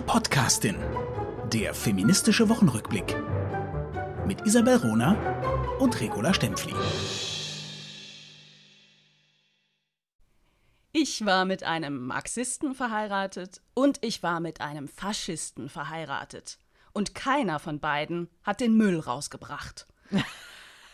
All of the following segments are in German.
Die Podcastin. Der feministische Wochenrückblick. Mit Isabel Rona und Regula Stempfli. Ich war mit einem Marxisten verheiratet und ich war mit einem Faschisten verheiratet. Und keiner von beiden hat den Müll rausgebracht.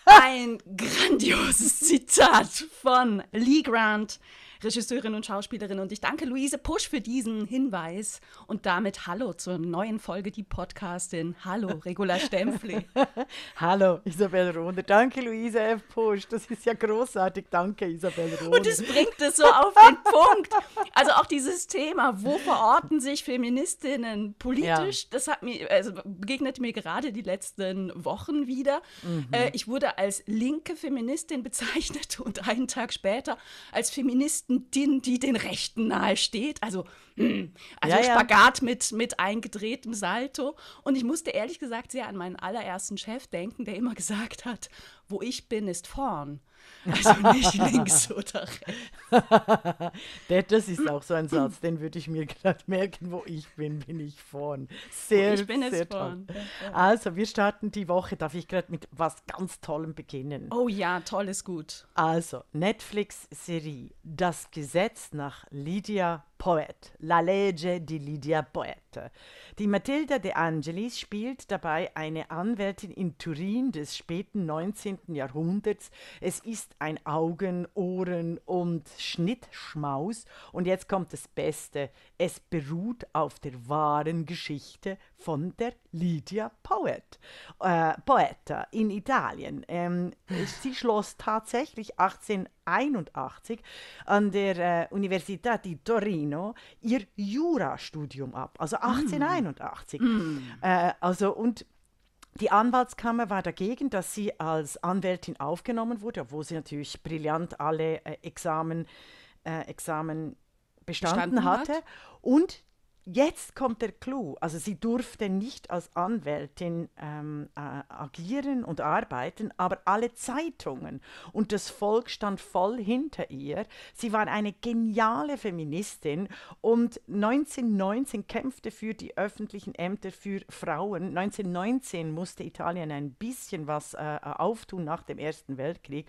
Ein grandioses Zitat von Lee Grant, Regisseurin und Schauspielerin. Und ich danke Luise Pusch für diesen Hinweis. Und damit hallo zur neuen Folge Die Podcastin. Hallo, Regula Stempfli. hallo, Isabel Rohner. Danke, Luise F. Pusch. Das ist ja großartig. Danke, Isabel Rohner. Und es bringt es so auf den Punkt. Also auch dieses Thema, wo verorten sich Feministinnen politisch? Ja. Das hat mir, also begegnet mir gerade die letzten Wochen wieder. Mhm. Äh, ich wurde als linke Feministin bezeichnet und einen Tag später als Feministin Linken, die, die den Rechten nahe steht. Also, hm, also ja, ja. Spagat mit, mit eingedrehtem Salto. Und ich musste ehrlich gesagt sehr an meinen allerersten Chef denken, der immer gesagt hat, wo ich bin, ist vorn. Also nicht links oder rechts. das ist auch so ein Satz, den würde ich mir gerade merken, wo ich bin, bin ich vorn. Sehr, ich bin sehr es vorn. Also, wir starten die Woche, darf ich gerade mit was ganz Tollem beginnen. Oh ja, toll ist gut. Also, Netflix-Serie Das Gesetz nach Lydia Poet, La legge di Lydia Poet. Die Matilda de Angelis spielt dabei eine Anwältin in Turin des späten 19. Jahrhunderts. Es ist ein Augen-, Ohren- und Schnittschmaus. Und jetzt kommt das Beste. Es beruht auf der wahren Geschichte von der Lydia Poet, äh, Poeta in Italien. Ähm, sie schloss tatsächlich 18 1981 an der äh, Universität di Torino ihr Jurastudium ab, also 1881. Mm. mm. Äh, also und die Anwaltskammer war dagegen, dass sie als Anwältin aufgenommen wurde, obwohl sie natürlich brillant alle äh, Examen, äh, Examen bestanden, bestanden hatte. Hat. Und jetzt kommt der Clou. Also sie durfte nicht als Anwältin ähm, äh, agieren und arbeiten, aber alle Zeitungen und das Volk stand voll hinter ihr. Sie war eine geniale Feministin und 1919 kämpfte für die öffentlichen Ämter für Frauen. 1919 musste Italien ein bisschen was äh, auftun nach dem Ersten Weltkrieg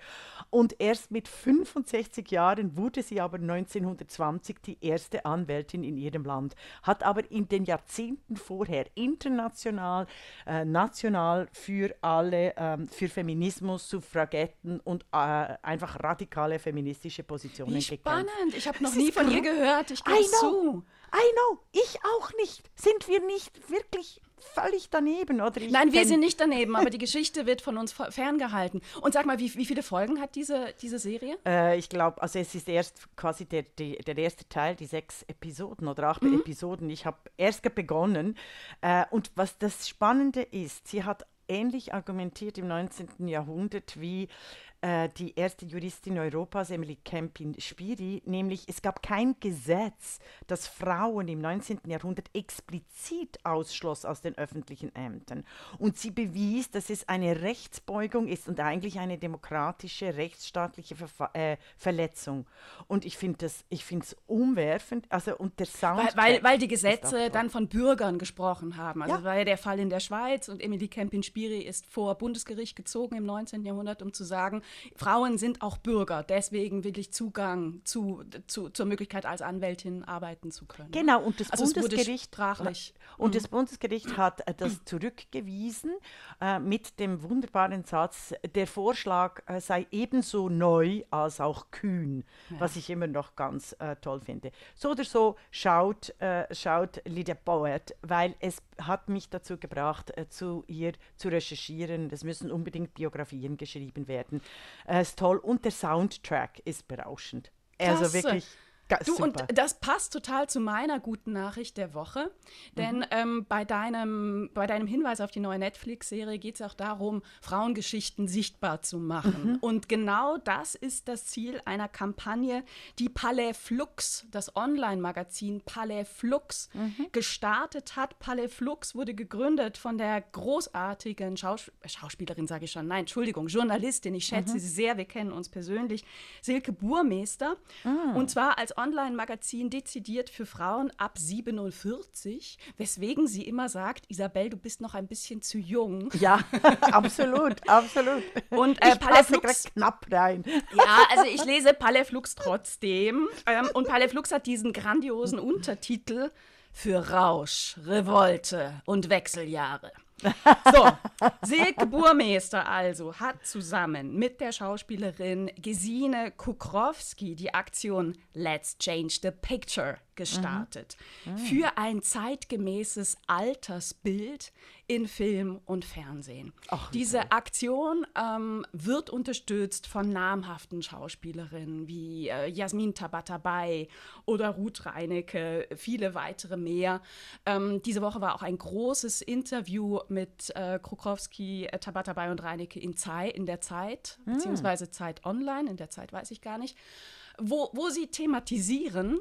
und erst mit 65 Jahren wurde sie aber 1920 die erste Anwältin in ihrem Land hat aber in den Jahrzehnten vorher international, äh, national für alle, ähm, für Feminismus, Suffragetten und äh, einfach radikale feministische Positionen Wie spannend. gekämpft. Spannend, ich habe noch das nie von ihr gehört. Ich gebe zu. I know, ich auch nicht. Sind wir nicht wirklich völlig daneben? Oder Nein, wir sind nicht daneben, aber die Geschichte wird von uns ferngehalten. Und sag mal, wie, wie viele Folgen hat diese, diese Serie? Äh, ich glaube, also es ist erst quasi der, der, der, erste Teil, die sechs Episoden oder acht mhm. Episoden. Ich habe erst begonnen. Äh, und was das Spannende ist, sie hat ähnlich argumentiert im 19. Jahrhundert wie äh, die erste Juristin Europas, Emily Kempin-Spiri, nämlich es gab kein Gesetz, das Frauen im 19. Jahrhundert explizit ausschloss aus den öffentlichen Ämtern. Und sie bewies, dass es eine Rechtsbeugung ist und eigentlich eine demokratische, rechtsstaatliche Ver äh, Verletzung. Und ich finde es umwerfend, also und der Sound. Weil, weil, weil die Gesetze dann von Bürgern gesprochen haben. Also ja. war ja der Fall in der Schweiz und Emily Kempin-Spiri ist vor Bundesgericht gezogen im 19. Jahrhundert, um zu sagen, Frauen sind auch Bürger, deswegen wirklich Zugang zu, zu, zur Möglichkeit, als Anwältin arbeiten zu können. Genau, und das also Bundesgericht sprachlich. Äh, und das hm. Bundesgericht hat äh, das zurückgewiesen äh, mit dem wunderbaren Satz, der Vorschlag äh, sei ebenso neu als auch kühn, ja. was ich immer noch ganz äh, toll finde. So oder so schaut, äh, schaut Lydia Bauert, weil es hat mich dazu gebracht, zu ihr zu recherchieren. Es müssen unbedingt Biografien geschrieben werden äh, ist toll und der Soundtrack ist berauschend. Also wirklich Du, super. und das passt total zu meiner guten Nachricht der Woche, denn mhm. ähm, bei, deinem, bei deinem Hinweis auf die neue Netflix-Serie geht es auch darum, Frauengeschichten sichtbar zu machen. Mhm. Und genau das ist das Ziel einer Kampagne, die Palais Flux, das Online-Magazin Palais Flux, mhm. gestartet hat. Palais Flux wurde gegründet von der großartigen Schaus Schauspielerin, sage ich schon, nein, Entschuldigung, Journalistin, ich schätze mhm. sie sehr, wir kennen uns persönlich, Silke Burmeister. Ah. Und zwar als Online-Magazin dezidiert für Frauen ab 47, weswegen sie immer sagt, Isabel, du bist noch ein bisschen zu jung. Ja, absolut, absolut. Und äh, Flux, knapp rein. Ja, also ich lese Palle Flux trotzdem. Ähm, und Flux hat diesen grandiosen Untertitel für Rausch, Revolte und Wechseljahre. So, Silke Burmeister also hat zusammen mit der Schauspielerin Gesine Kukrowski die Aktion Let's Change the Picture Mhm. gestartet mhm. für ein zeitgemäßes Altersbild in Film und Fernsehen. Och, Diese okay. Aktion ähm, wird unterstützt von namhaften Schauspielerinnen wie äh, Jasmin Tabatabai oder Ruth Reinecke, viele weitere mehr. Ähm, diese Woche war auch ein großes Interview mit äh, Krukowski, äh, Tabatabai und Reinecke in, Zei in der Zeit, mhm. beziehungsweise Zeit Online, in der Zeit weiß ich gar nicht, wo, wo sie thematisieren,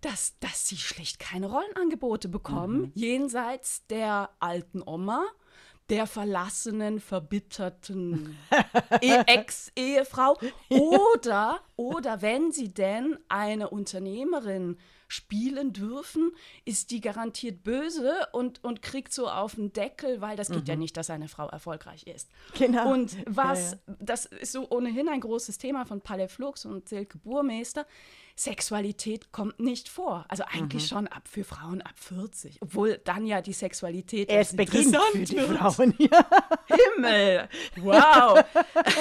dass, dass sie schlicht keine Rollenangebote bekommen, mhm. jenseits der alten Oma, der verlassenen, verbitterten e-, Ex-Ehefrau oder, oder wenn sie denn eine Unternehmerin spielen dürfen, ist die garantiert böse und, und kriegt so auf den Deckel, weil das geht mhm. ja nicht, dass eine Frau erfolgreich ist. Genau. Und was, ja, ja. das ist so ohnehin ein großes Thema von Palle Flux und Silke Burmeister, Sexualität kommt nicht vor. Also eigentlich mhm. schon ab für Frauen ab 40, obwohl dann ja die Sexualität Erst beginnt für die wird. Frauen. Ja. Himmel, wow.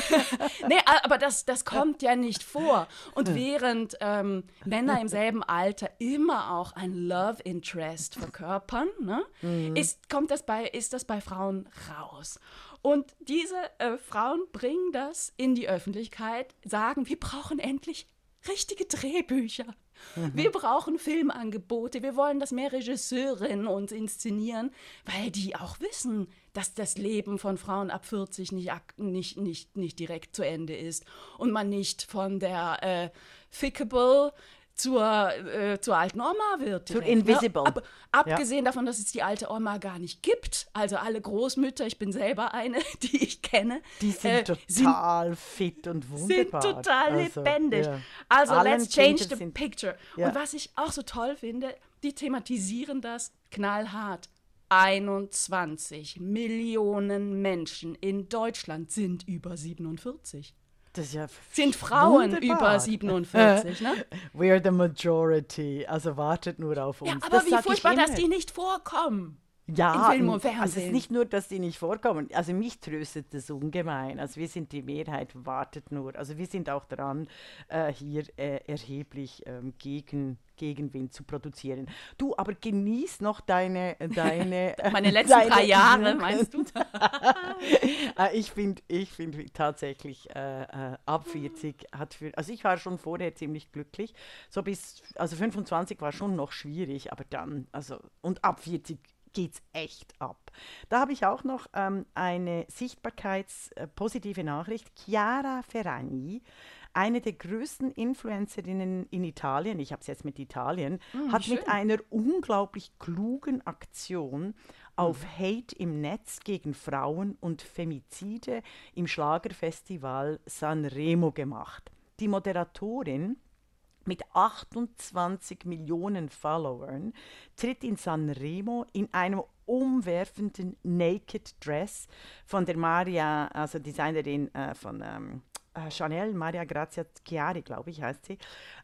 nee, aber das, das kommt ja nicht vor. Und während ähm, Männer im selben Alter immer auch ein Love Interest verkörpern, ne, mhm. ist, kommt das bei, ist das bei Frauen raus. Und diese äh, Frauen bringen das in die Öffentlichkeit, sagen, wir brauchen endlich richtige Drehbücher. Mhm. Wir brauchen Filmangebote. Wir wollen, dass mehr Regisseurinnen uns inszenieren, weil die auch wissen, dass das Leben von Frauen ab 40 nicht, nicht, nicht, nicht direkt zu Ende ist und man nicht von der äh, Fickable zur, äh, zur alten Oma wird. Zu ne? Invisible. Ne? Ab, abgesehen ja. davon, dass es die alte Oma gar nicht gibt. Also alle Großmütter, ich bin selber eine, die ich kenne. Die sind äh, total sind, fit und wunderbar. Sind total also, lebendig. Yeah. Also Allen let's change the sind, picture. Ja. Und was ich auch so toll finde, die thematisieren das knallhart. 21 Millionen Menschen in Deutschland sind über 47. Das ist ja sind Frauen wunderbar. über 47, ne? We are the majority. Also wartet nur auf uns. Ja, aber das wie furchtbar, dass die nicht vorkommen. Ja, Film und Fernsehen. Also es ist nicht nur, dass die nicht vorkommen. Also mich tröstet das ungemein. Also wir sind die Mehrheit, wartet nur. Also wir sind auch dran, äh, hier äh, erheblich ähm, gegen Gegenwind zu produzieren. Du, aber genieß noch deine deine meine äh, letzten deine drei Jahre, meinst du? Äh, ich finde, ich finde tatsächlich äh, äh ab 40 hat für, also ich war schon vorher ziemlich glücklich. So bis also 25 war schon noch schwierig, aber dann also und ab 40 geht's echt ab. Da habe ich auch noch ähm, eine sichtbarkeitspositive äh, Nachricht. Chiara Ferragni, eine der größten Influencerinnen in Italien, ich habe es jetzt mit Italien, mm, hat schön. mit einer unglaublich klugen Aktion mhm. auf mm. Hate im Netz gegen Frauen und Femizide im Schlagerfestival Sanremo gemacht. Die Moderatorin mit 28 Millionen Followern tritt in Sanremo in einem umwerfenden Naked Dress von der Maria, also Designerin äh, von ähm, äh, Chanel, Maria Grazia Chiari, glaube ich, heißt sie,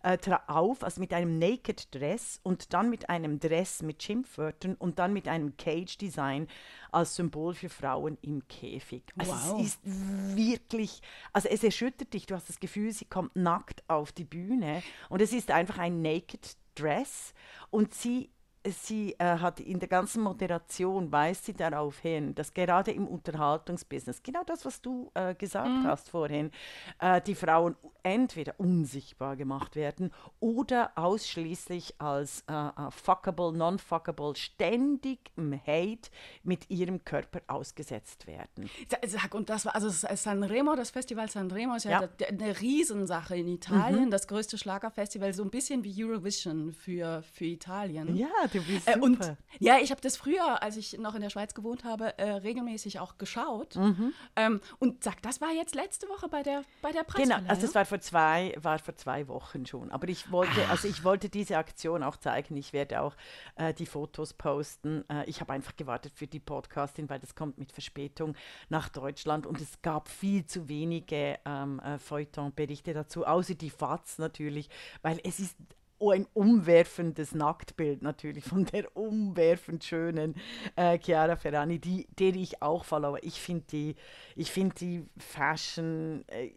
äh, auf, also mit einem Naked Dress und dann mit einem Dress mit Schimpfwörtern und dann mit einem Cage Design als Symbol für Frauen im Käfig. Also wow. es ist wirklich, also es erschüttert dich. Du hast das Gefühl, sie kommt nackt auf die Bühne und es ist einfach ein Naked Dress und sie sie äh, hat in der ganzen Moderation weist sie darauf hin, dass gerade im Unterhaltungsbusiness, genau das, was du äh, gesagt mhm. hast vorhin, äh, die Frauen entweder unsichtbar gemacht werden oder ausschließlich als äh, äh, fuckable, non-fuckable, ständig im Hate mit ihrem Körper ausgesetzt werden. Sag, und das war also San das Festival Sanremo ist ja, ja. eine Riesensache in Italien, mhm. das größte Schlagerfestival, so ein bisschen wie Eurovision für, für Italien. Ja, äh, du bist super. Und, ja, ich habe das früher, als ich noch in der Schweiz gewohnt habe, äh, regelmäßig auch geschaut. Mhm. Ähm, und sag, das war jetzt letzte Woche bei der, bei der Genau, also das war vor zwei, war vor zwei Wochen schon. Aber ich wollte, Ach. also ich wollte diese Aktion auch zeigen. Ich werde auch äh, die Fotos posten. Äh, ich habe einfach gewartet für die Podcasting, weil das kommt mit Verspätung nach Deutschland und es gab viel zu wenige ähm, äh, Feuilleton-Berichte dazu, außer die FAZ natürlich, weil es ist oh, ein umwerfendes Nacktbild natürlich von der umwerfend schönen äh, Chiara Ferrani, die, der ich auch followe. Ich finde die, ich die Fashion, äh,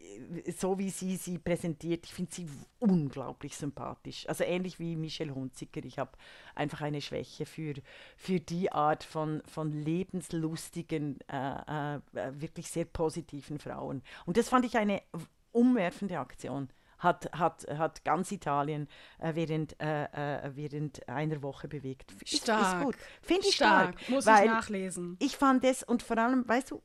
so wie sie sie präsentiert, ich finde sie unglaublich sympathisch. Also ähnlich wie Michelle Hunziker. Ich habe einfach eine Schwäche für, für die Art von, von lebenslustigen, äh, äh, wirklich sehr positiven Frauen. Und das fand ich eine umwerfende Aktion hat, hat, hat ganz Italien äh, während, äh, äh während einer Woche bewegt. stark. Finde ich stark. stark. Muss weil ich nachlesen. Ich fand es und vor allem, weißt du,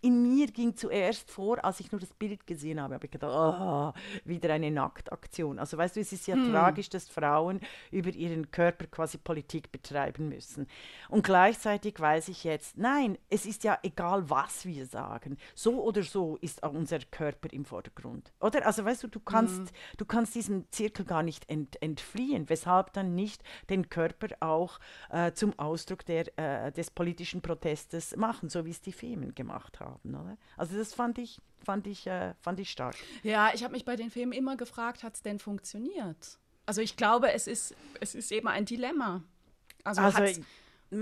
in mir ging zuerst vor, als ich nur das Bild gesehen habe, habe ich gedacht, oh, wieder eine Nacktaktion. Also weißt du, es ist ja hm. tragisch, dass Frauen über ihren Körper quasi Politik betreiben müssen. Und gleichzeitig weiß ich jetzt, nein, es ist ja egal, was wir sagen. So oder so ist auch unser Körper im Vordergrund. Oder? Also weißt du, du kannst, hm. du kannst diesem Zirkel gar nicht ent entfliehen, weshalb dann nicht den Körper auch äh, zum Ausdruck der, äh, des politischen Protestes machen, so wie es die Femen gemacht haben haben, oder? Also das fand ich, fand ich, äh, fand ich stark. Ja, ich habe mich bei den Filmen immer gefragt, hat es denn funktioniert? Also ich glaube, es ist, es ist eben ein Dilemma. Also, also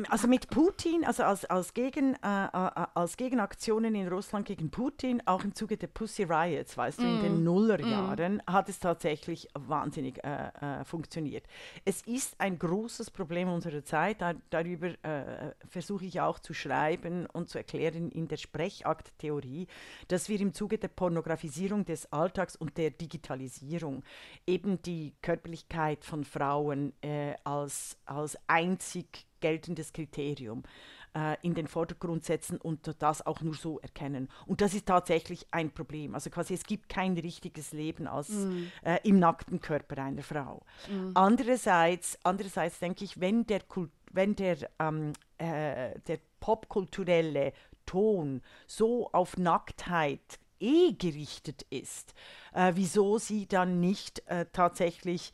also mit Putin, also als, als, Gegen, äh, äh, äh, als Gegenaktionen in Russland gegen Putin, auch im Zuge der Pussy Riots, weißt mm. du, in den mm. Nullerjahren mm. hat es tatsächlich wahnsinnig äh, äh, funktioniert. Es ist ein großes Problem unserer Zeit, da, darüber äh, versuche ich auch zu schreiben und zu erklären in der Sprechakt-Theorie, dass wir im Zuge der Pornografisierung des Alltags und der Digitalisierung eben die Körperlichkeit von Frauen als, als einzig geltendes Kriterium äh, in den Vordergrund setzen und das auch nur so erkennen. Und das ist tatsächlich ein Problem. Also quasi es gibt kein richtiges Leben als mm. äh, im nackten Körper einer Frau. Mm. Andererseits, andererseits denke ich, wenn der, wenn der, ähm, äh, der popkulturelle Ton so auf Nacktheit eh gerichtet ist, äh, wieso sie dann nicht äh, tatsächlich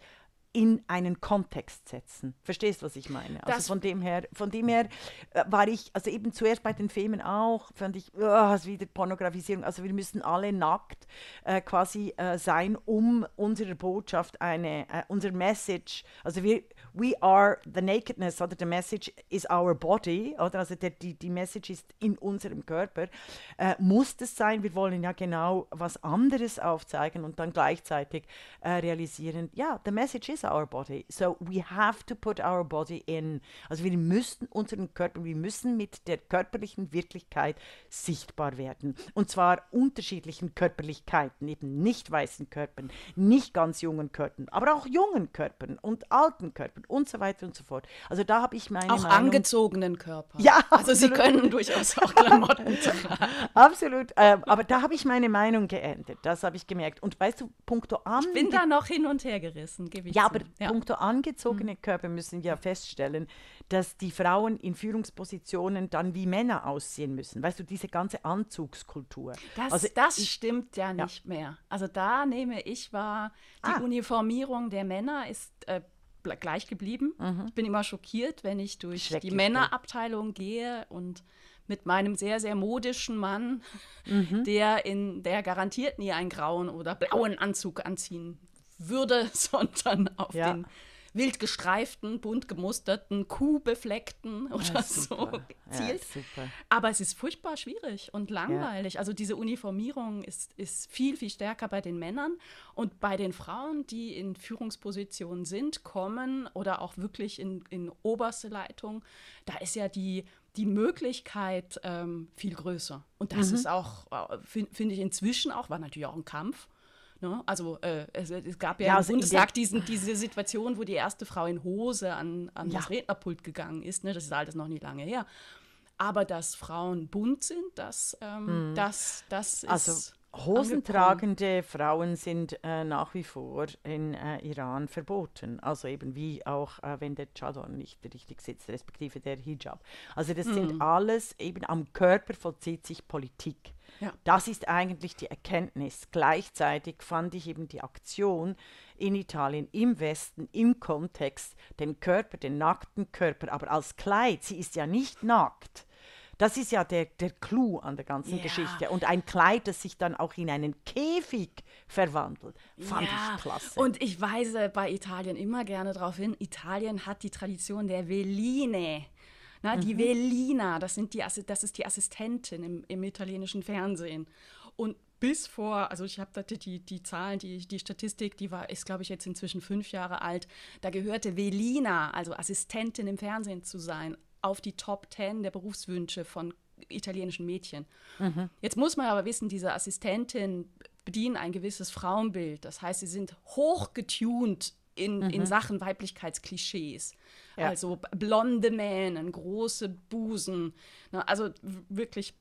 in einen Kontext setzen. Verstehst, du, was ich meine? Also von dem her, von dem her äh, war ich, also eben zuerst bei den Filmen auch, fand ich, oh, ist wieder Pornografisierung. Also wir müssen alle nackt äh, quasi äh, sein, um unsere Botschaft eine, äh, unser Message, also wir we are the nakedness, oder the message is our body, oder also der, die, die Message ist in unserem Körper, äh, muss das sein, wir wollen ja genau was anderes aufzeigen und dann gleichzeitig äh, realisieren, ja, yeah, the message is our body, so we have to put our body in, also wir müssen unseren Körper, wir müssen mit der körperlichen Wirklichkeit sichtbar werden und zwar unterschiedlichen Körperlichkeiten, eben nicht weißen Körpern, nicht ganz jungen Körpern, aber auch jungen Körpern und alten Körpern und, und so weiter und so fort. Also da habe ich meine Auch Meinung. angezogenen Körper. Ja, also absolut. Sie können durchaus auch Klamotten tragen. absolut, äh, aber da habe ich meine Meinung geändert, das habe ich gemerkt. Und weißt du, punkto an... Ich bin da noch hin und her gerissen, gebe ich Ja, zu. aber ja. punkto angezogene mhm. Körper müssen ja feststellen, dass die Frauen in Führungspositionen dann wie Männer aussehen müssen. Weißt du, diese ganze Anzugskultur. Das, also, das ich, stimmt ja nicht ja. mehr. Also da nehme ich wahr, die ah. Uniformierung der Männer ist äh, gleich geblieben. Mhm. Ich bin immer schockiert, wenn ich durch die Männerabteilung gehe und mit meinem sehr, sehr modischen Mann, mhm. der in der garantiert nie einen grauen oder blauen Anzug anziehen würde, sondern auf ja. den wild gestreiften, bunt gemusterten, kuhbefleckten oder ja, so gezielt. Ja, Aber es ist furchtbar schwierig und langweilig. Ja. Also diese Uniformierung ist, ist viel, viel stärker bei den Männern. Und bei den Frauen, die in Führungspositionen sind, kommen oder auch wirklich in, in oberste Leitung, da ist ja die die Möglichkeit ähm, viel größer. Und das mhm. ist auch, äh, finde find ich inzwischen auch, war natürlich auch ein Kampf, Ne? Also äh, es, es, gab ja, ja im also Bundestag diesen, diese Situation, wo die erste Frau in Hose an, an ja. das Rednerpult gegangen ist. Ne? Das ist alles noch nicht lange her. Aber dass Frauen bunt sind, das, ähm, mhm. das, das ist. Also Hosentragende Frauen sind äh, nach wie vor in äh, Iran verboten. Also eben wie auch, äh, wenn der Chador nicht richtig sitzt, respektive der Hijab. Also das mm. sind mhm. alles eben am Körper vollzieht sich Politik. Das ist eigentlich die Erkenntnis. Gleichzeitig fand ich eben die Aktion in Italien im Westen im Kontext, den Körper, den nackten Körper, aber als Kleid, sie ist ja nicht nackt. Das ist ja der, der Clou an der ganzen ja. Geschichte. Und ein Kleid, das sich dann auch in einen Käfig verwandelt, fand ja. ich klasse. Und ich weise bei Italien immer gerne darauf hin, Italien hat die Tradition der Veline. Na, die mhm. Velina, das, sind die, das ist die Assistentin im, im italienischen Fernsehen. Und bis vor, also ich habe die, die Zahlen, die, die Statistik, die war, ist glaube ich jetzt inzwischen fünf Jahre alt, da gehörte Velina, also Assistentin im Fernsehen zu sein, auf die Top Ten der Berufswünsche von italienischen Mädchen. Mhm. Jetzt muss man aber wissen, diese Assistentin bedienen ein gewisses Frauenbild. Das heißt, sie sind hochgetunt in, mhm. in Sachen Weiblichkeitsklischees. Ja. Also blonde Mähnen, große Busen. Ne? Also wirklich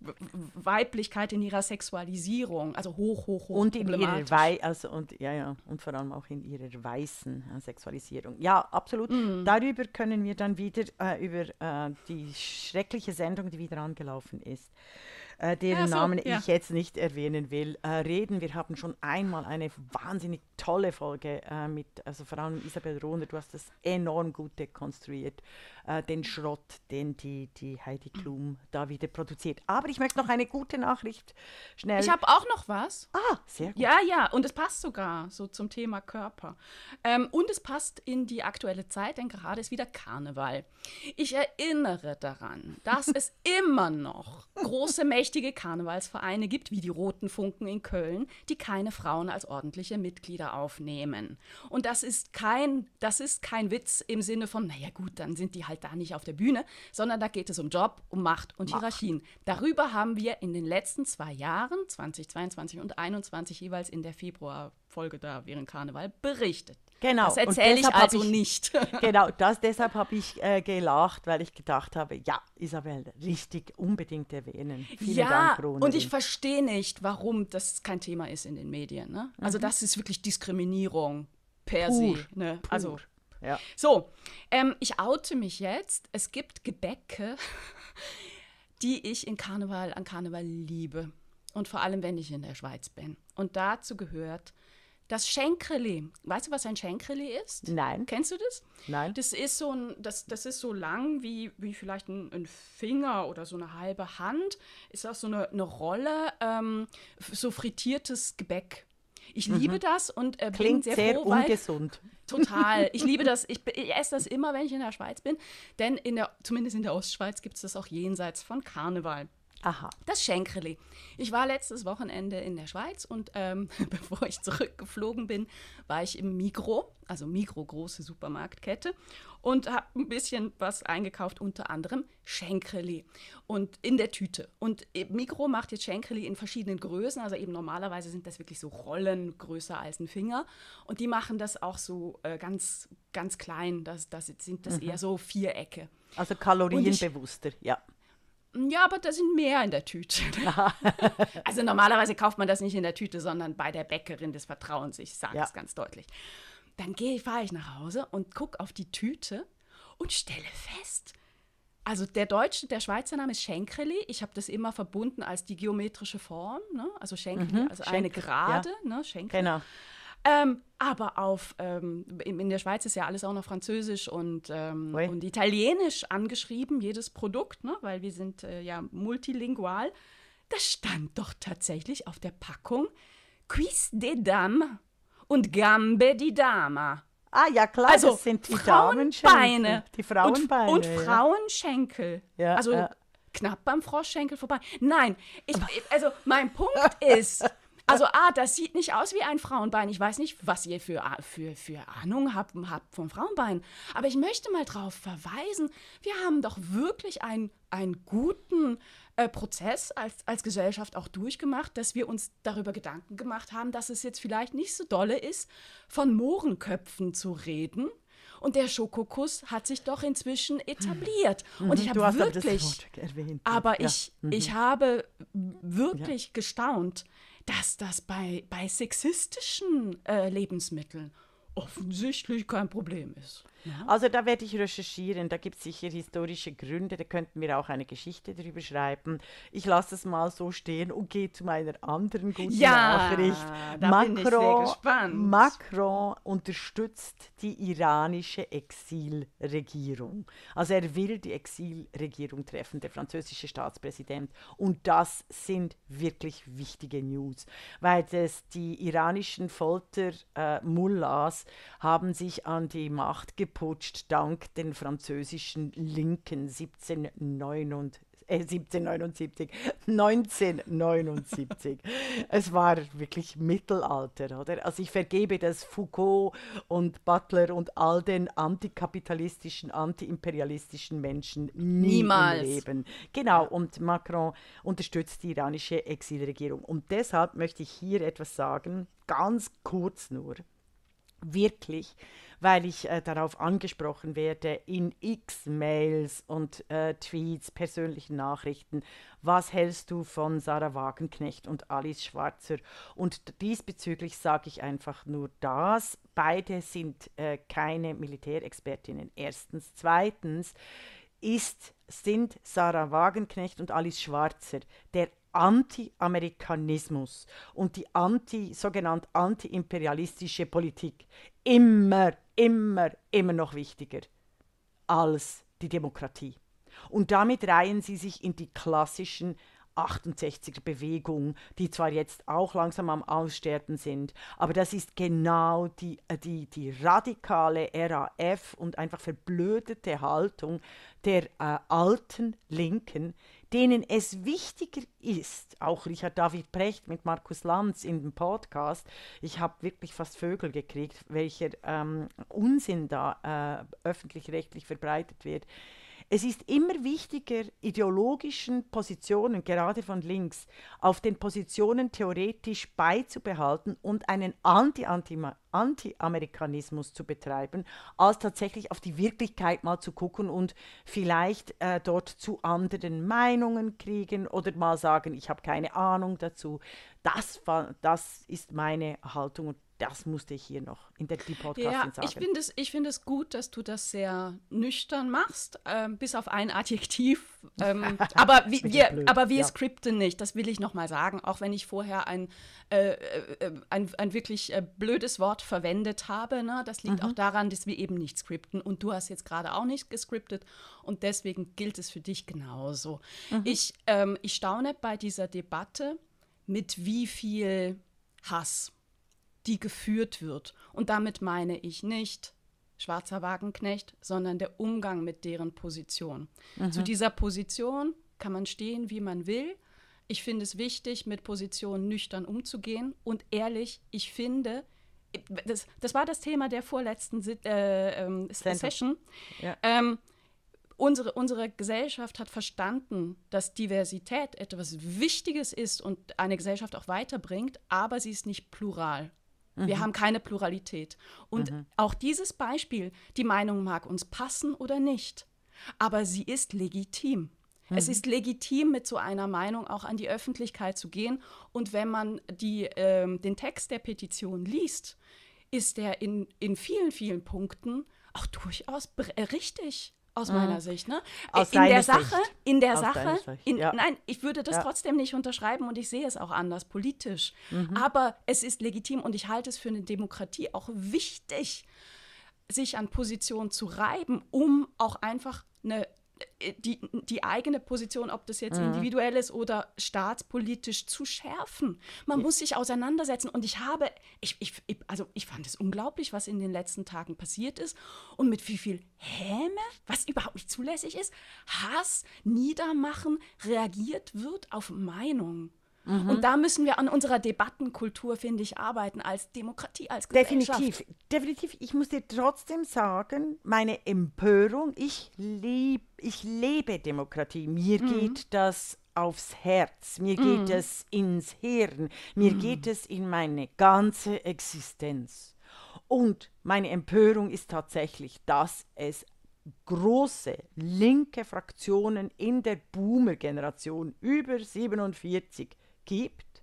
Weiblichkeit in ihrer Sexualisierung. Also hoch, hoch, hoch. Und in ihrer Wei also und ja, ja, und vor allem auch in ihrer weißen äh, Sexualisierung. Ja, absolut. Mhm. Darüber können wir dann wieder äh, über äh, die schreckliche Sendung, die wieder angelaufen ist äh, deren ja, so, Namen ja. ich jetzt nicht erwähnen will, äh, reden. Wir haben schon einmal eine wahnsinnig tolle Folge äh, mit, also vor allem Isabel Rohner, du hast das enorm gut dekonstruiert, äh, den Schrott, den die, die Heidi Klum da wieder produziert. Aber ich möchte noch eine gute Nachricht schnell. Ich habe auch noch was. Ah, sehr gut. Ja, ja, und es passt sogar so zum Thema Körper. Ähm, und es passt in die aktuelle Zeit, denn gerade ist wieder Karneval. Ich erinnere daran, dass es immer noch große, mächtige Karnevalsvereine gibt, wie die Roten Funken in Köln, die keine Frauen als ordentliche Mitglieder aufnehmen. Und das ist kein, das ist kein Witz im Sinne von, naja gut, dann sind die halt da nicht auf der Bühne, sondern da geht es um Job, um Macht und Macht. Hierarchien. Darüber haben wir in den letzten zwei Jahren, 2022 und 2021 jeweils in der Februarfolge da während Karneval, berichtet. Genau. Das erzähle ich also ich, nicht. genau, das, deshalb habe ich äh, gelacht, weil ich gedacht habe, ja, Isabel, richtig, unbedingt erwähnen. Vielen ja, Dank, Bruno. und ich verstehe nicht, warum das kein Thema ist in den Medien. Ne? Also mhm. das ist wirklich Diskriminierung per pur, se. Ne? Pur. Also, ja. So, ähm, ich oute mich jetzt. Es gibt Gebäcke, die ich in Karneval, an Karneval liebe. Und vor allem, wenn ich in der Schweiz bin. Und dazu gehört das Schenkreli. Weißt du, was ein Schenkreli ist? Nein. Kennst du das? Nein. Das ist so, ein, das, das ist so lang wie, wie vielleicht ein, ein Finger oder so eine halbe Hand. Ist auch so eine, eine Rolle, ähm, so frittiertes Gebäck. Ich mhm. liebe das und äh, klingt sehr, sehr froh, ungesund. Total. Ich liebe das. Ich, ich, esse das immer, wenn ich in der Schweiz bin, denn in der, zumindest in der Ostschweiz gibt es das auch jenseits von Karneval. Aha. Das Schenkerli. Ich war letztes Wochenende in der Schweiz und ähm, bevor ich zurückgeflogen bin, war ich im Mikro, also Migro, große Supermarktkette, und habe ein bisschen was eingekauft, unter anderem Schenkerli und in der Tüte. Und äh, Mikro macht jetzt Schenkerli in verschiedenen Größen, also eben normalerweise sind das wirklich so Rollen größer als ein Finger und die machen das auch so äh, ganz ganz klein, das, das sind das mhm. eher so Vierecke. Also kalorienbewusster, ja. Ja, aber da sind mehr in der Tüte. also normalerweise kauft man das nicht in der Tüte, sondern bei der Bäckerin des Vertrauens. Ich sage es ganz deutlich. Dann gehe, fahre ich nach Hause und gucke auf die Tüte und stelle fest, also der deutsche, der Schweizer Name ist Schenkeli. Ich habe das immer verbunden als die geometrische Form, ne? also Schenkeli, mhm. also Schenkel, eine gerade, ja. ne? Schenkeli. Genau. Ähm, aber auf, ähm, in der Schweiz ist ja alles auch noch Französisch und, ähm, und Italienisch angeschrieben, jedes Produkt, ne? weil wir sind äh, ja multilingual. Das stand doch tatsächlich auf der Packung Cuisse des Dames und Gambe di Dama. Ah ja, klar, also, das sind die Frauenbeine. Die Frauenbeine. Und, und Frauenschenkel. Ja, also ja. knapp beim Froschschenkel vorbei. Nein, ich, also mein Punkt ist... Also A, ah, das sieht nicht aus wie ein Frauenbein. Ich weiß nicht, was ihr für, für, für Ahnung habt, habt von Frauenbeinen. Aber ich möchte mal darauf verweisen, wir haben doch wirklich einen, einen guten äh, Prozess als, als Gesellschaft auch durchgemacht, dass wir uns darüber Gedanken gemacht haben, dass es jetzt vielleicht nicht so dolle ist, von Mohrenköpfen zu reden. Und der Schokokuss hat sich doch inzwischen etabliert. Mhm. Und ich habe wirklich, aber, erwähnt, aber ja. ich, mhm. ich habe wirklich ja. gestaunt, dass das bei, bei sexistischen äh, Lebensmitteln offensichtlich kein Problem ist. Also da werde ich recherchieren, da gibt es sicher historische Gründe, da könnten wir auch eine Geschichte darüber schreiben. Ich lasse es mal so stehen und gehe zu meiner anderen guten ja, Nachricht. Da Macron, Macron unterstützt die iranische Exilregierung. Also er will die Exilregierung treffen, der französische Staatspräsident. Und das sind wirklich wichtige News, weil das die iranischen Folter äh, haben sich an die Macht gebracht ausgeputscht dank den französischen Linken 1779. Äh, 1779, es war wirklich Mittelalter, oder? Also ich vergebe, dass Foucault und Butler und all den antikapitalistischen, antiimperialistischen Menschen nie Niemals. im Leben. Genau, und Macron unterstützt die iranische Exilregierung. Und deshalb möchte ich hier etwas sagen, ganz kurz nur. Wirklich weil ich äh, darauf angesprochen werde in X-Mails und äh, Tweets, persönlichen Nachrichten. Was hältst du von Sarah Wagenknecht und Alice Schwarzer? Und diesbezüglich sage ich einfach nur das. Beide sind äh, keine Militärexpertinnen. Erstens. Zweitens ist, sind Sarah Wagenknecht und Alice Schwarzer der Anti-Amerikanismus und die anti, sogenannte anti-imperialistische Politik immer, immer, immer noch wichtiger als die Demokratie. Und damit reihen sie sich in die klassischen 68er bewegungen die zwar jetzt auch langsam am Aussterben sind, aber das ist genau die, äh, die, die radikale RAF und einfach verblödete Haltung der äh, alten Linken, denen es wichtiger ist, auch Richard David Precht mit Markus Lanz in dem Podcast, ich habe wirklich fast Vögel gekriegt, welcher ähm, Unsinn da äh, öffentlich-rechtlich verbreitet wird es ist immer wichtiger, ideologischen Positionen, gerade von links, auf den Positionen theoretisch beizubehalten und einen Anti-Amerikanismus -Anti zu betreiben, als tatsächlich auf die Wirklichkeit mal zu gucken und vielleicht äh, dort zu anderen Meinungen kriegen oder mal sagen, ich habe keine Ahnung dazu. Das, das ist meine Haltung und das musste ich hier noch in der Podcasting ja, sagen. Ich finde es, ich find es gut, dass du das sehr nüchtern machst, ähm, bis auf ein Adjektiv. Ähm, aber, wir, aber wir ja. skripten nicht, das will ich nochmal sagen, auch wenn ich vorher ein, äh, äh, ähm, ein, ein, wirklich äh, blödes Wort verwendet habe. Ne? Das liegt mhm. auch daran, dass wir eben nicht skripten und du hast jetzt gerade auch nicht geskriptet und deswegen gilt es für dich genauso. Mhm. Ich, ähm, ich staune bei dieser Debatte, mit wie viel Hass die geführt wird. Und damit meine ich nicht schwarzer Wagenknecht, sondern der Umgang mit deren Position. Mhm. Zu dieser Position kann man stehen, wie man will. Ich finde es wichtig, mit Positionen nüchtern umzugehen. Und ehrlich, ich finde, das, das war das Thema der vorletzten äh, ähm, Session. Ja. Ähm, unsere, unsere Gesellschaft hat verstanden, dass Diversität etwas Wichtiges ist und eine Gesellschaft auch weiterbringt, aber sie ist nicht plural. Wir mhm. haben keine Pluralität. Und mhm. auch dieses Beispiel, die Meinung mag uns passen oder nicht, aber sie ist legitim. Mhm. Es ist legitim, mit so einer Meinung auch an die Öffentlichkeit zu gehen. Und wenn man die, äh, den Text der Petition liest, ist er in, in vielen, vielen Punkten auch durchaus äh, richtig. Aus mhm. meiner Sicht, ne? Aus in der Sache, Sicht. in der Aus Sache, in, ja. nein, ich würde das ja. trotzdem nicht unterschreiben und ich sehe es auch anders politisch. Mhm. Aber es ist legitim und ich halte es für eine Demokratie auch wichtig, sich an Positionen zu reiben, um auch einfach eine äh, die, die eigene Position, ob das jetzt mhm. individuell ist oder staatspolitisch, zu schärfen. Man ja. muss sich auseinandersetzen. Und ich habe, ich, ich, also ich fand es unglaublich, was in den letzten Tagen passiert ist und mit wie viel Häme, was überhaupt nicht zulässig ist, Hass, Niedermachen reagiert wird auf Meinung. Mhm. Und da müssen wir an unserer Debattenkultur, finde ich, arbeiten als Demokratie, als Gesellschaft. Definitiv, definitiv. Ich muss dir trotzdem sagen, meine Empörung, ich, lieb, ich lebe Demokratie. Mir mhm. geht das aufs Herz, mir mhm. geht es ins Hirn, mir mhm. geht es in meine ganze Existenz. Und meine Empörung ist tatsächlich, dass es große linke Fraktionen in der Boomer-Generation über 47 gibt,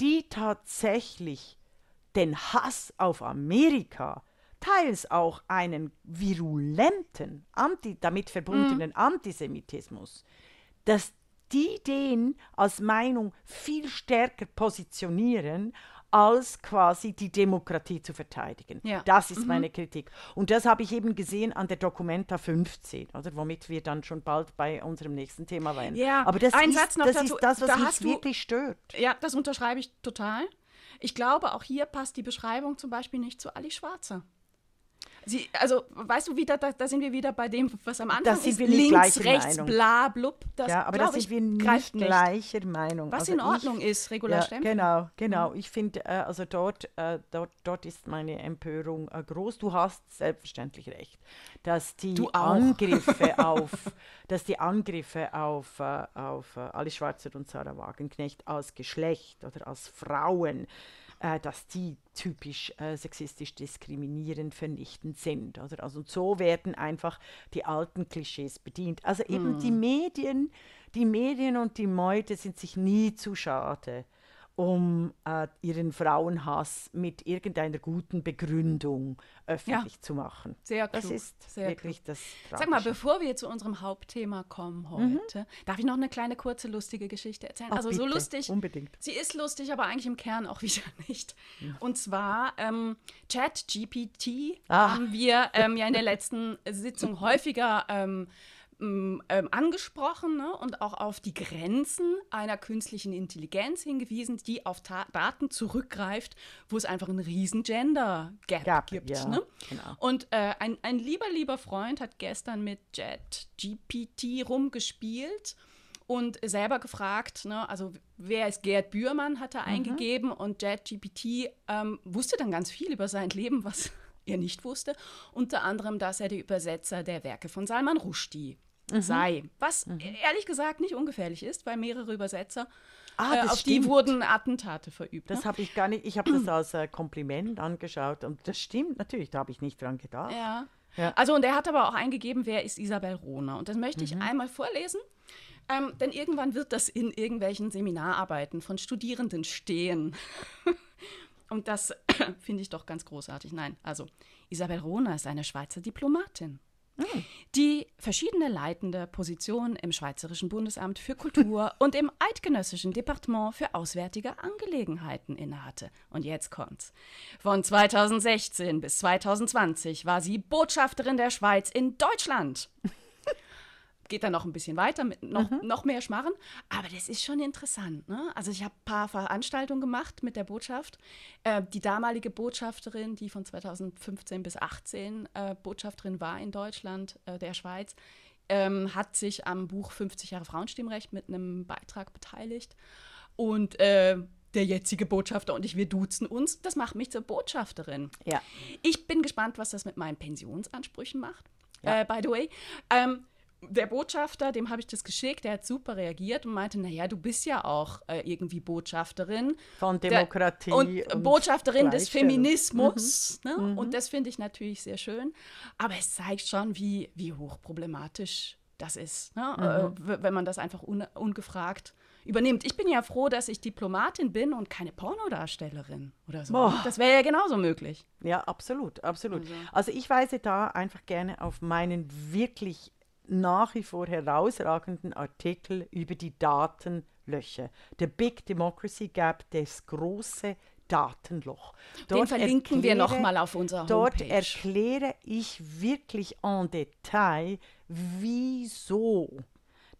die tatsächlich den Hass auf Amerika, teils auch einen virulenten, anti, damit verbundenen mm. Antisemitismus, dass die den als Meinung viel stärker positionieren als quasi die Demokratie zu verteidigen. Ja. Das ist mhm. meine Kritik. Und das habe ich eben gesehen an der Documenta 15, oder, womit wir dann schon bald bei unserem nächsten Thema waren. Ja, aber das, Ein ist, Satz noch das dazu, ist das, was da mich du, wirklich stört. Ja, das unterschreibe ich total. Ich glaube, auch hier passt die Beschreibung zum Beispiel nicht zu Ali Schwarzer. Sie, also, weißt du, wieder, da, da, sind wir wieder bei dem, was am Anfang das ist. Wir links, rechts, Meinung. bla, blub. Das, ja, aber das sind ich, wir nicht gleicher Meinung. Was also in Ordnung ich, ist, regulär ja, Stempel. Genau, mhm. genau. Mhm. Ich finde, äh, also dort, äh, dort, dort ist meine Empörung äh, groß. Du hast selbstverständlich recht, dass die Angriffe auf, dass die Angriffe auf, äh, auf äh, Ali Schwarzer und Sarah Wagenknecht als Geschlecht oder als Frauen äh, dass die typisch äh, sexistisch diskriminierend vernichtend sind. Oder? Also, und so werden einfach die alten Klischees bedient. Also eben hm. die Medien, die Medien und die Meute sind sich nie zu schade, um äh, ihren Frauenhass mit irgendeiner guten Begründung öffentlich ja. zu machen. Sehr klug. Das ist Sehr wirklich klug. das Tragische. Sag mal, bevor wir zu unserem Hauptthema kommen mhm. heute, mhm. darf ich noch eine kleine kurze lustige Geschichte erzählen? Ach, also bitte. so lustig. Unbedingt. Sie ist lustig, aber eigentlich im Kern auch wieder nicht. Ja. Und zwar ähm, ChatGPT ah. haben wir ähm, ja in der letzten Sitzung häufiger ähm, ähm, angesprochen ne? und auch auf die Grenzen einer künstlichen Intelligenz hingewiesen, die auf Ta Daten zurückgreift, wo es einfach einen riesen Gender-Gap Gap, gibt. Ja, ne? genau. Und äh, ein, ein lieber, lieber Freund hat gestern mit JetGPT rumgespielt und selber gefragt, ne, also wer ist Gerd Bührmann, hat er mhm. eingegeben und JetGPT ähm, wusste dann ganz viel über sein Leben, was er nicht wusste, unter anderem, dass er der Übersetzer der Werke von Salman Rushdie Mhm. sei. Was mhm. ehrlich gesagt nicht ungefährlich ist, weil mehrere Übersetzer Ah, äh, auf stimmt. die wurden Attentate verübt. Das ne? habe ich gar nicht, ich habe das als äh, Kompliment angeschaut und das stimmt natürlich, da habe ich nicht dran gedacht. Ja. ja. Also und er hat aber auch eingegeben, wer ist Isabel Rohner und das möchte mhm. ich einmal vorlesen. Ähm, denn irgendwann wird das in irgendwelchen Seminararbeiten von Studierenden stehen. und das finde ich doch ganz großartig. Nein, also Isabel Rohner ist eine Schweizer Diplomatin. Ah. die verschiedene leitende Positionen im Schweizerischen Bundesamt für Kultur und im Eidgenössischen Departement für Auswärtige Angelegenheiten innehatte. Und jetzt kommt's. Von 2016 bis 2020 war sie Botschafterin der Schweiz in Deutschland geht dann noch ein bisschen weiter mit noch, mhm. noch mehr Schmarren. Aber das ist schon interessant. Ne? Also ich habe ein paar Veranstaltungen gemacht mit der Botschaft. Äh, die damalige Botschafterin, die von 2015 bis 2018 äh, Botschafterin war in Deutschland, äh, der Schweiz, ähm, hat sich am Buch 50 Jahre Frauenstimmrecht mit einem Beitrag beteiligt. Und äh, der jetzige Botschafter und ich, wir duzen uns. Das macht mich zur Botschafterin. Ja. Ich bin gespannt, was das mit meinen Pensionsansprüchen macht. Ja. Äh, by the way. Ähm, der Botschafter, dem habe ich das geschickt, der hat super reagiert und meinte, naja, du bist ja auch äh, irgendwie Botschafterin. Von Demokratie. Der, und, und, Botschafterin des Feminismus. Mhm. Ne? Mhm. Und das finde ich natürlich sehr schön. Aber es zeigt schon, wie, wie hochproblematisch das ist, ne? Äh, mhm. äh, wenn man das einfach un, ungefragt übernimmt. Ich bin ja froh, dass ich Diplomatin bin und keine Pornodarstellerin oder so. Boah. Das wäre ja genauso möglich. Ja, absolut, absolut. Also. also ich weise da einfach gerne auf meinen wirklich nach wie vor herausragenden Artikel über die Datenlöcher. The Big Democracy Gap, das große Datenloch. Dort Den verlinken erkläre, wir nochmal auf unserer Homepage. Dort erkläre ich wirklich en Detail, wieso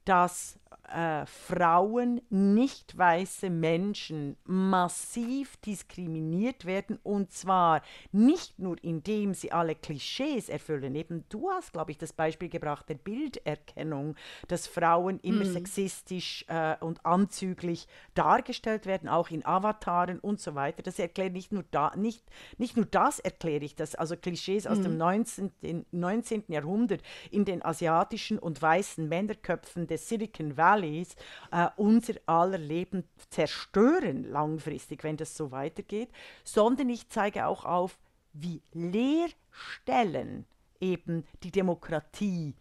dass äh, Frauen, nicht weiße Menschen massiv diskriminiert werden und zwar nicht nur indem sie alle Klischees erfüllen. Eben du hast, glaube ich, das Beispiel gebracht der Bilderkennung, dass Frauen immer mhm. sexistisch äh, und anzüglich dargestellt werden, auch in Avataren und so weiter. Das erklärt nicht nur da, nicht, nicht nur das erkläre ich, dass also Klischees mhm. aus dem 19, mhm. 19. Jahrhundert in den asiatischen und weißen Männerköpfen des Silicon Valleys äh, unser aller Leben zerstören langfristig, wenn das so weitergeht, sondern ich zeige auch auf, wie Leerstellen eben die Demokratie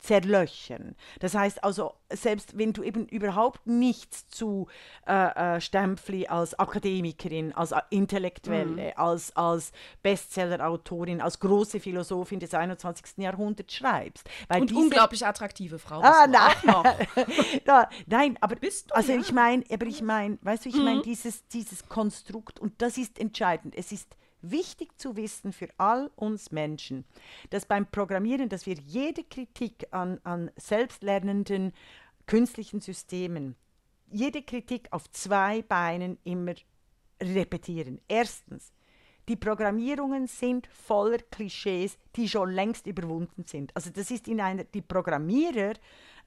zerlöchern. Das heißt also, selbst wenn du eben überhaupt nichts zu äh, äh Stempfli als Akademikerin, als äh, Intellektuelle, mhm. als, als Bestseller-Autorin, als große Philosophin des 21. Jahrhunderts schreibst. Und diese, unglaublich attraktive Frau. Ah, nein. Auch noch. ja, nein, aber, Bist du, also ja. ich meine, aber ich mhm. meine, weißt du, ich meine, mhm. dieses, dieses Konstrukt, und das ist entscheidend, es ist Wichtig zu wissen für all uns Menschen, dass beim Programmieren, dass wir jede Kritik an, an selbstlernenden künstlichen Systemen, jede Kritik auf zwei Beinen immer repetieren. Erstens, die Programmierungen sind voller Klischees, die schon längst überwunden sind. Also das ist in einer, die Programmierer,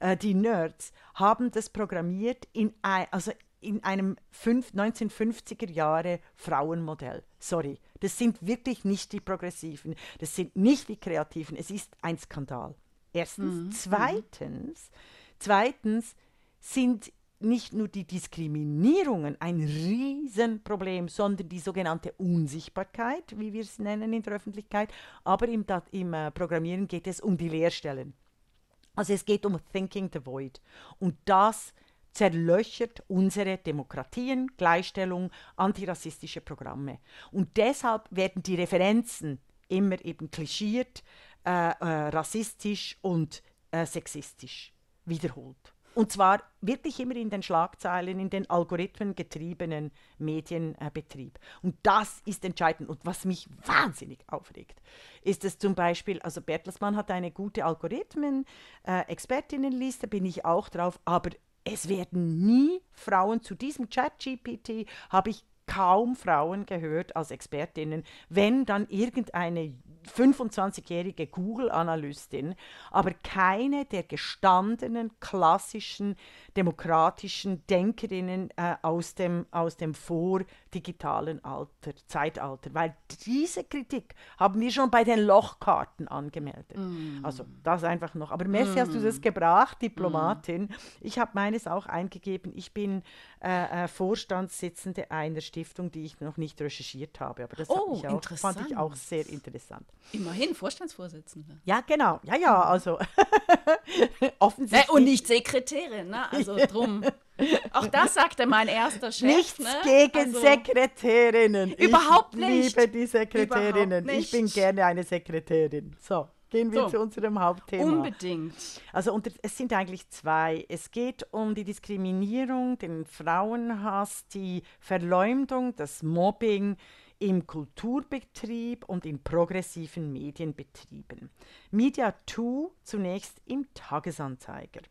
äh, die Nerds, haben das programmiert in, ein, also in einem 1950er Jahre Frauenmodell. Sorry, das sind wirklich nicht die Progressiven, das sind nicht die Kreativen, es ist ein Skandal. Erstens. Mhm. Zweitens, zweitens sind nicht nur die Diskriminierungen ein Riesenproblem, sondern die sogenannte Unsichtbarkeit, wie wir es nennen in der Öffentlichkeit. Aber im, im äh, Programmieren geht es um die Leerstellen. Also es geht um Thinking the Void. Und das ist zerlöchert unsere Demokratien, Gleichstellung, antirassistische Programme. Und deshalb werden die Referenzen immer eben klischiert, äh, äh, rassistisch und äh, sexistisch wiederholt. Und zwar wirklich immer in den Schlagzeilen, in den algorithmengetriebenen Medienbetrieb. Und das ist entscheidend. Und was mich wahnsinnig aufregt, ist es zum Beispiel, also Bertelsmann hat eine gute Algorithmen-Expertinnenliste, äh, bin ich auch drauf, aber es werden nie Frauen zu diesem ChatGPT, habe ich kaum Frauen gehört als Expertinnen, wenn dann irgendeine 25-jährige Google-Analystin, aber keine der gestandenen, klassischen, demokratischen Denkerinnen äh, aus, dem, aus dem vordigitalen Zeitalter. Weil diese Kritik haben wir schon bei den Lochkarten angemeldet. Mm. Also das einfach noch. Aber Messi mm. hast du mm. das gebracht, mm. Diplomatin. Mm. Ich habe meines auch eingegeben. Ich bin äh, äh, Vorstandssitzende einer Stiftung, die ich noch nicht recherchiert habe. Aber das oh, auch, fand ich auch sehr interessant. Immerhin Vorstandsvorsitzende. Ja, genau. Ja, ja, mhm. also offensichtlich. und nicht Sekretärin, ne? Also drum. Auch das sagte mein erster Chef. Nichts ne? gegen also, Sekretärinnen. Überhaupt ich nicht. Ich liebe die Sekretärinnen. Ich bin gerne eine Sekretärin. So gehen wir so. zu unserem Hauptthema. Unbedingt. Also unter, es sind eigentlich zwei. Es geht um die Diskriminierung, den Frauenhass, die Verleumdung, das Mobbing im Kulturbetrieb und in progressiven Medienbetrieben. Media 2 zunächst im Tagesanzeiger.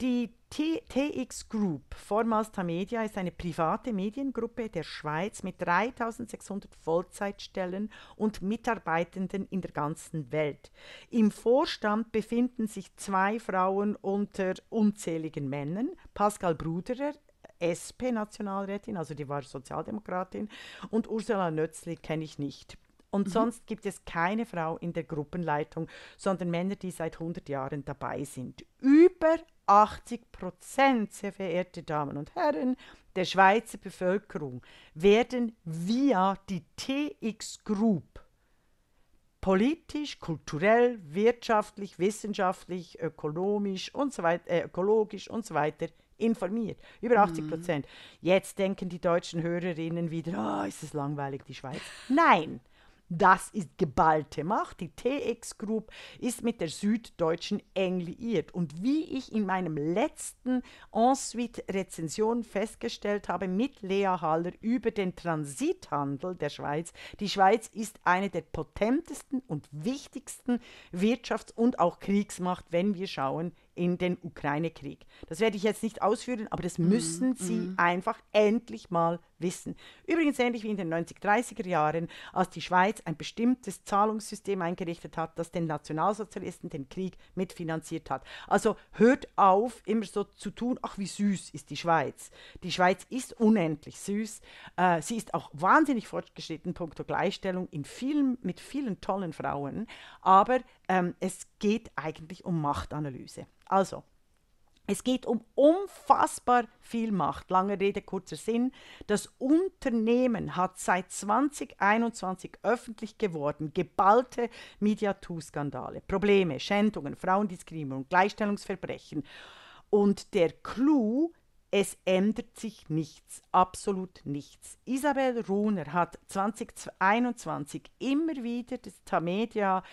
Die TX Group, vormals Tamedia, ist eine private Mediengruppe der Schweiz mit 3600 Vollzeitstellen und Mitarbeitenden in der ganzen Welt. Im Vorstand befinden sich zwei Frauen unter unzähligen Männern. Pascal Bruderer, SP-Nationalrätin, also die war Sozialdemokratin, und Ursula Nötzli kenne ich nicht. Und mhm. sonst gibt es keine Frau in der Gruppenleitung, sondern Männer, die seit 100 Jahren dabei sind. Über 80 Prozent, sehr verehrte Damen und Herren, der Schweizer Bevölkerung werden via die TX Group politisch, kulturell, wirtschaftlich, wissenschaftlich, ökonomisch und so weiter, äh, ökologisch und so weiter informiert. Über 80 mhm. Prozent. Mhm. Jetzt denken die deutschen Hörerinnen wieder, oh, ist es langweilig, die Schweiz. Nein, das ist geballte Macht. Die TX Group ist mit der Süddeutschen eng liiert. Und wie ich in meinem letzten Ensuite-Rezension festgestellt habe mit Lea Haller über den Transithandel der Schweiz, die Schweiz ist eine der potentesten und wichtigsten Wirtschafts- und auch Kriegsmacht, wenn wir schauen in den Ukraine-Krieg. Das werde ich jetzt nicht ausführen, aber das mhm, müssen mm, Sie mm. einfach endlich mal wissen. Übrigens ähnlich wie in den 90-30er Jahren, als die Schweiz ein bestimmtes Zahlungssystem eingerichtet hat, das den Nationalsozialisten den Krieg mitfinanziert hat. Also hört auf, immer so zu tun, ach wie süß ist die Schweiz. Die Schweiz ist unendlich süß. Äh, sie ist auch wahnsinnig fortgeschritten punkto Gleichstellung in vielen, mit vielen tollen Frauen. Aber ähm, es geht eigentlich um Machtanalyse. Also, es geht um unfassbar viel Macht. Lange Rede, kurzer Sinn. Das Unternehmen hat seit 2021 öffentlich geworden geballte MediaToo-Skandale, Probleme, Schändungen, Frauendiskriminierung, Gleichstellungsverbrechen. Und der Clou es ändert sich nichts, absolut nichts. Isabel Runer hat 2021 immer wieder das Tamedia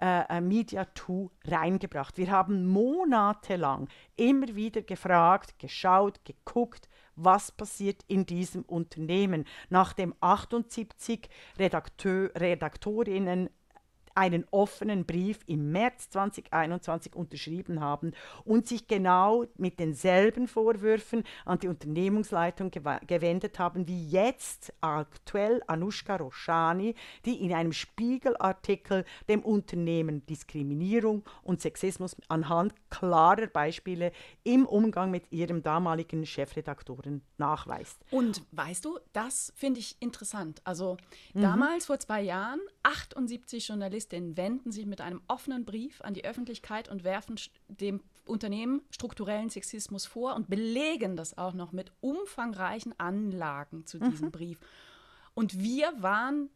äh, äh Media 2 reingebracht. Wir haben monatelang immer wieder gefragt, geschaut, geguckt, was passiert in diesem Unternehmen, nachdem 78 Redakteur, Redaktorinnen einen offenen Brief im März 2021 unterschrieben haben und sich genau mit denselben Vorwürfen an die Unternehmungsleitung gewendet haben, wie jetzt aktuell Anushka Roshani, die in einem Spiegelartikel dem Unternehmen Diskriminierung und Sexismus anhand klarer Beispiele im Umgang mit ihrem damaligen Chefredaktoren nachweist. Und weißt du, das finde ich interessant. Also mhm. damals, vor zwei Jahren, 78 Journalisten Aktivistinnen wenden sich mit einem offenen Brief an die Öffentlichkeit und werfen dem Unternehmen strukturellen Sexismus vor und belegen das auch noch mit umfangreichen Anlagen zu mhm. diesem mhm. Brief. Und wir waren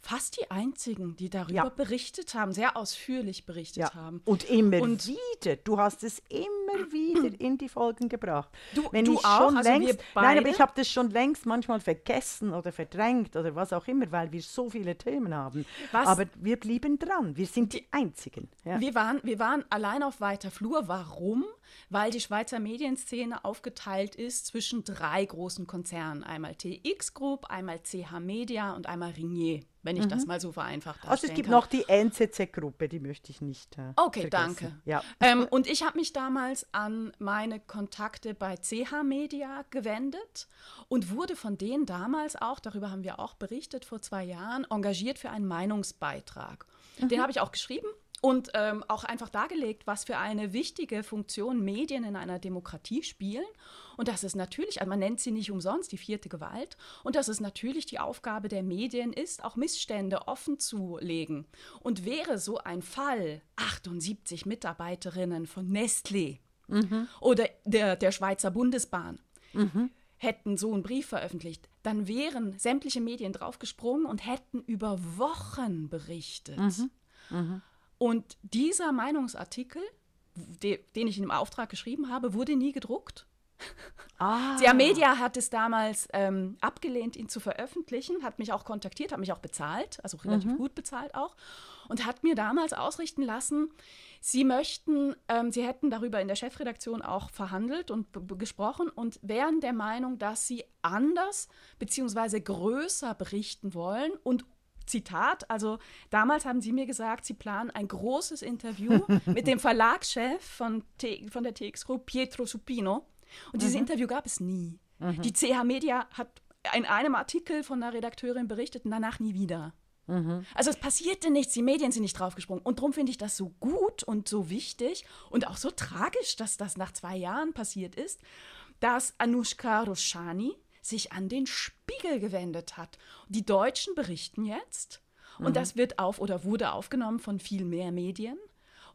fast die einzigen, die darüber ja. berichtet haben, sehr ausführlich berichtet ja. haben. Und immer und wieder, du hast es immer immer wieder in die Folgen gebracht. Du, Wenn du ich auch? Schon also längst, nein, aber ich habe das schon längst manchmal vergessen oder verdrängt oder was auch immer, weil wir so viele Themen haben. Was? Aber wir blieben dran. Wir sind die Einzigen. Ja. Wir, waren, wir waren allein auf weiter Flur. Warum? Weil die Schweizer Medienszene aufgeteilt ist zwischen drei großen Konzernen. Einmal TX Group, einmal CH Media und einmal Ringier wenn ich mhm. das mal so vereinfacht habe. Also es gibt kann. noch die NZZ-Gruppe, die möchte ich nicht. Äh, okay, vergessen. danke. Ja. Ähm, und ich habe mich damals damals an meine Kontakte bei CH Media gewendet und wurde von denen damals auch, darüber haben wir auch berichtet vor zwei Jahren, engagiert für einen Meinungsbeitrag. Mhm. Den habe ich auch geschrieben und ähm, auch einfach dargelegt, was für eine wichtige Funktion Medien in einer Demokratie spielen. Und das ist natürlich, also man nennt sie nicht umsonst die vierte Gewalt, und dass es natürlich die Aufgabe der Medien ist, auch Missstände offen zu legen. Und wäre so ein Fall 78 Mitarbeiterinnen von Nestlé mhm. oder der, der Schweizer Bundesbahn, mhm hätten so einen Brief veröffentlicht, dann wären sämtliche Medien draufgesprungen und hätten über Wochen berichtet. Mhm. Mhm. Und dieser Meinungsartikel, den ich im Auftrag geschrieben habe, wurde nie gedruckt. Ah. Der Media hat es damals ähm, abgelehnt, ihn zu veröffentlichen, hat mich auch kontaktiert, hat mich auch bezahlt, also relativ mhm. gut bezahlt auch, und hat mir damals ausrichten lassen, sie möchten, ähm, sie hätten darüber in der Chefredaktion auch verhandelt und gesprochen und wären der Meinung, dass sie anders bzw. größer berichten wollen und Zitat, also damals haben Sie mir gesagt, Sie planen ein großes Interview mit dem Verlagschef von, T von der TX Group, Pietro Supino. Und dieses mhm. Interview gab es nie. Mhm. Die CH Media hat in einem Artikel von einer Redakteurin berichtet und danach nie wieder. Mhm. Also es passierte nichts, die Medien sind nicht draufgesprungen. Und darum finde ich das so gut und so wichtig und auch so tragisch, dass das nach zwei Jahren passiert ist, dass Anushka Roshani, sich an den Spiegel gewendet hat. Die Deutschen berichten jetzt und mhm. das wird auf oder wurde aufgenommen von viel mehr Medien.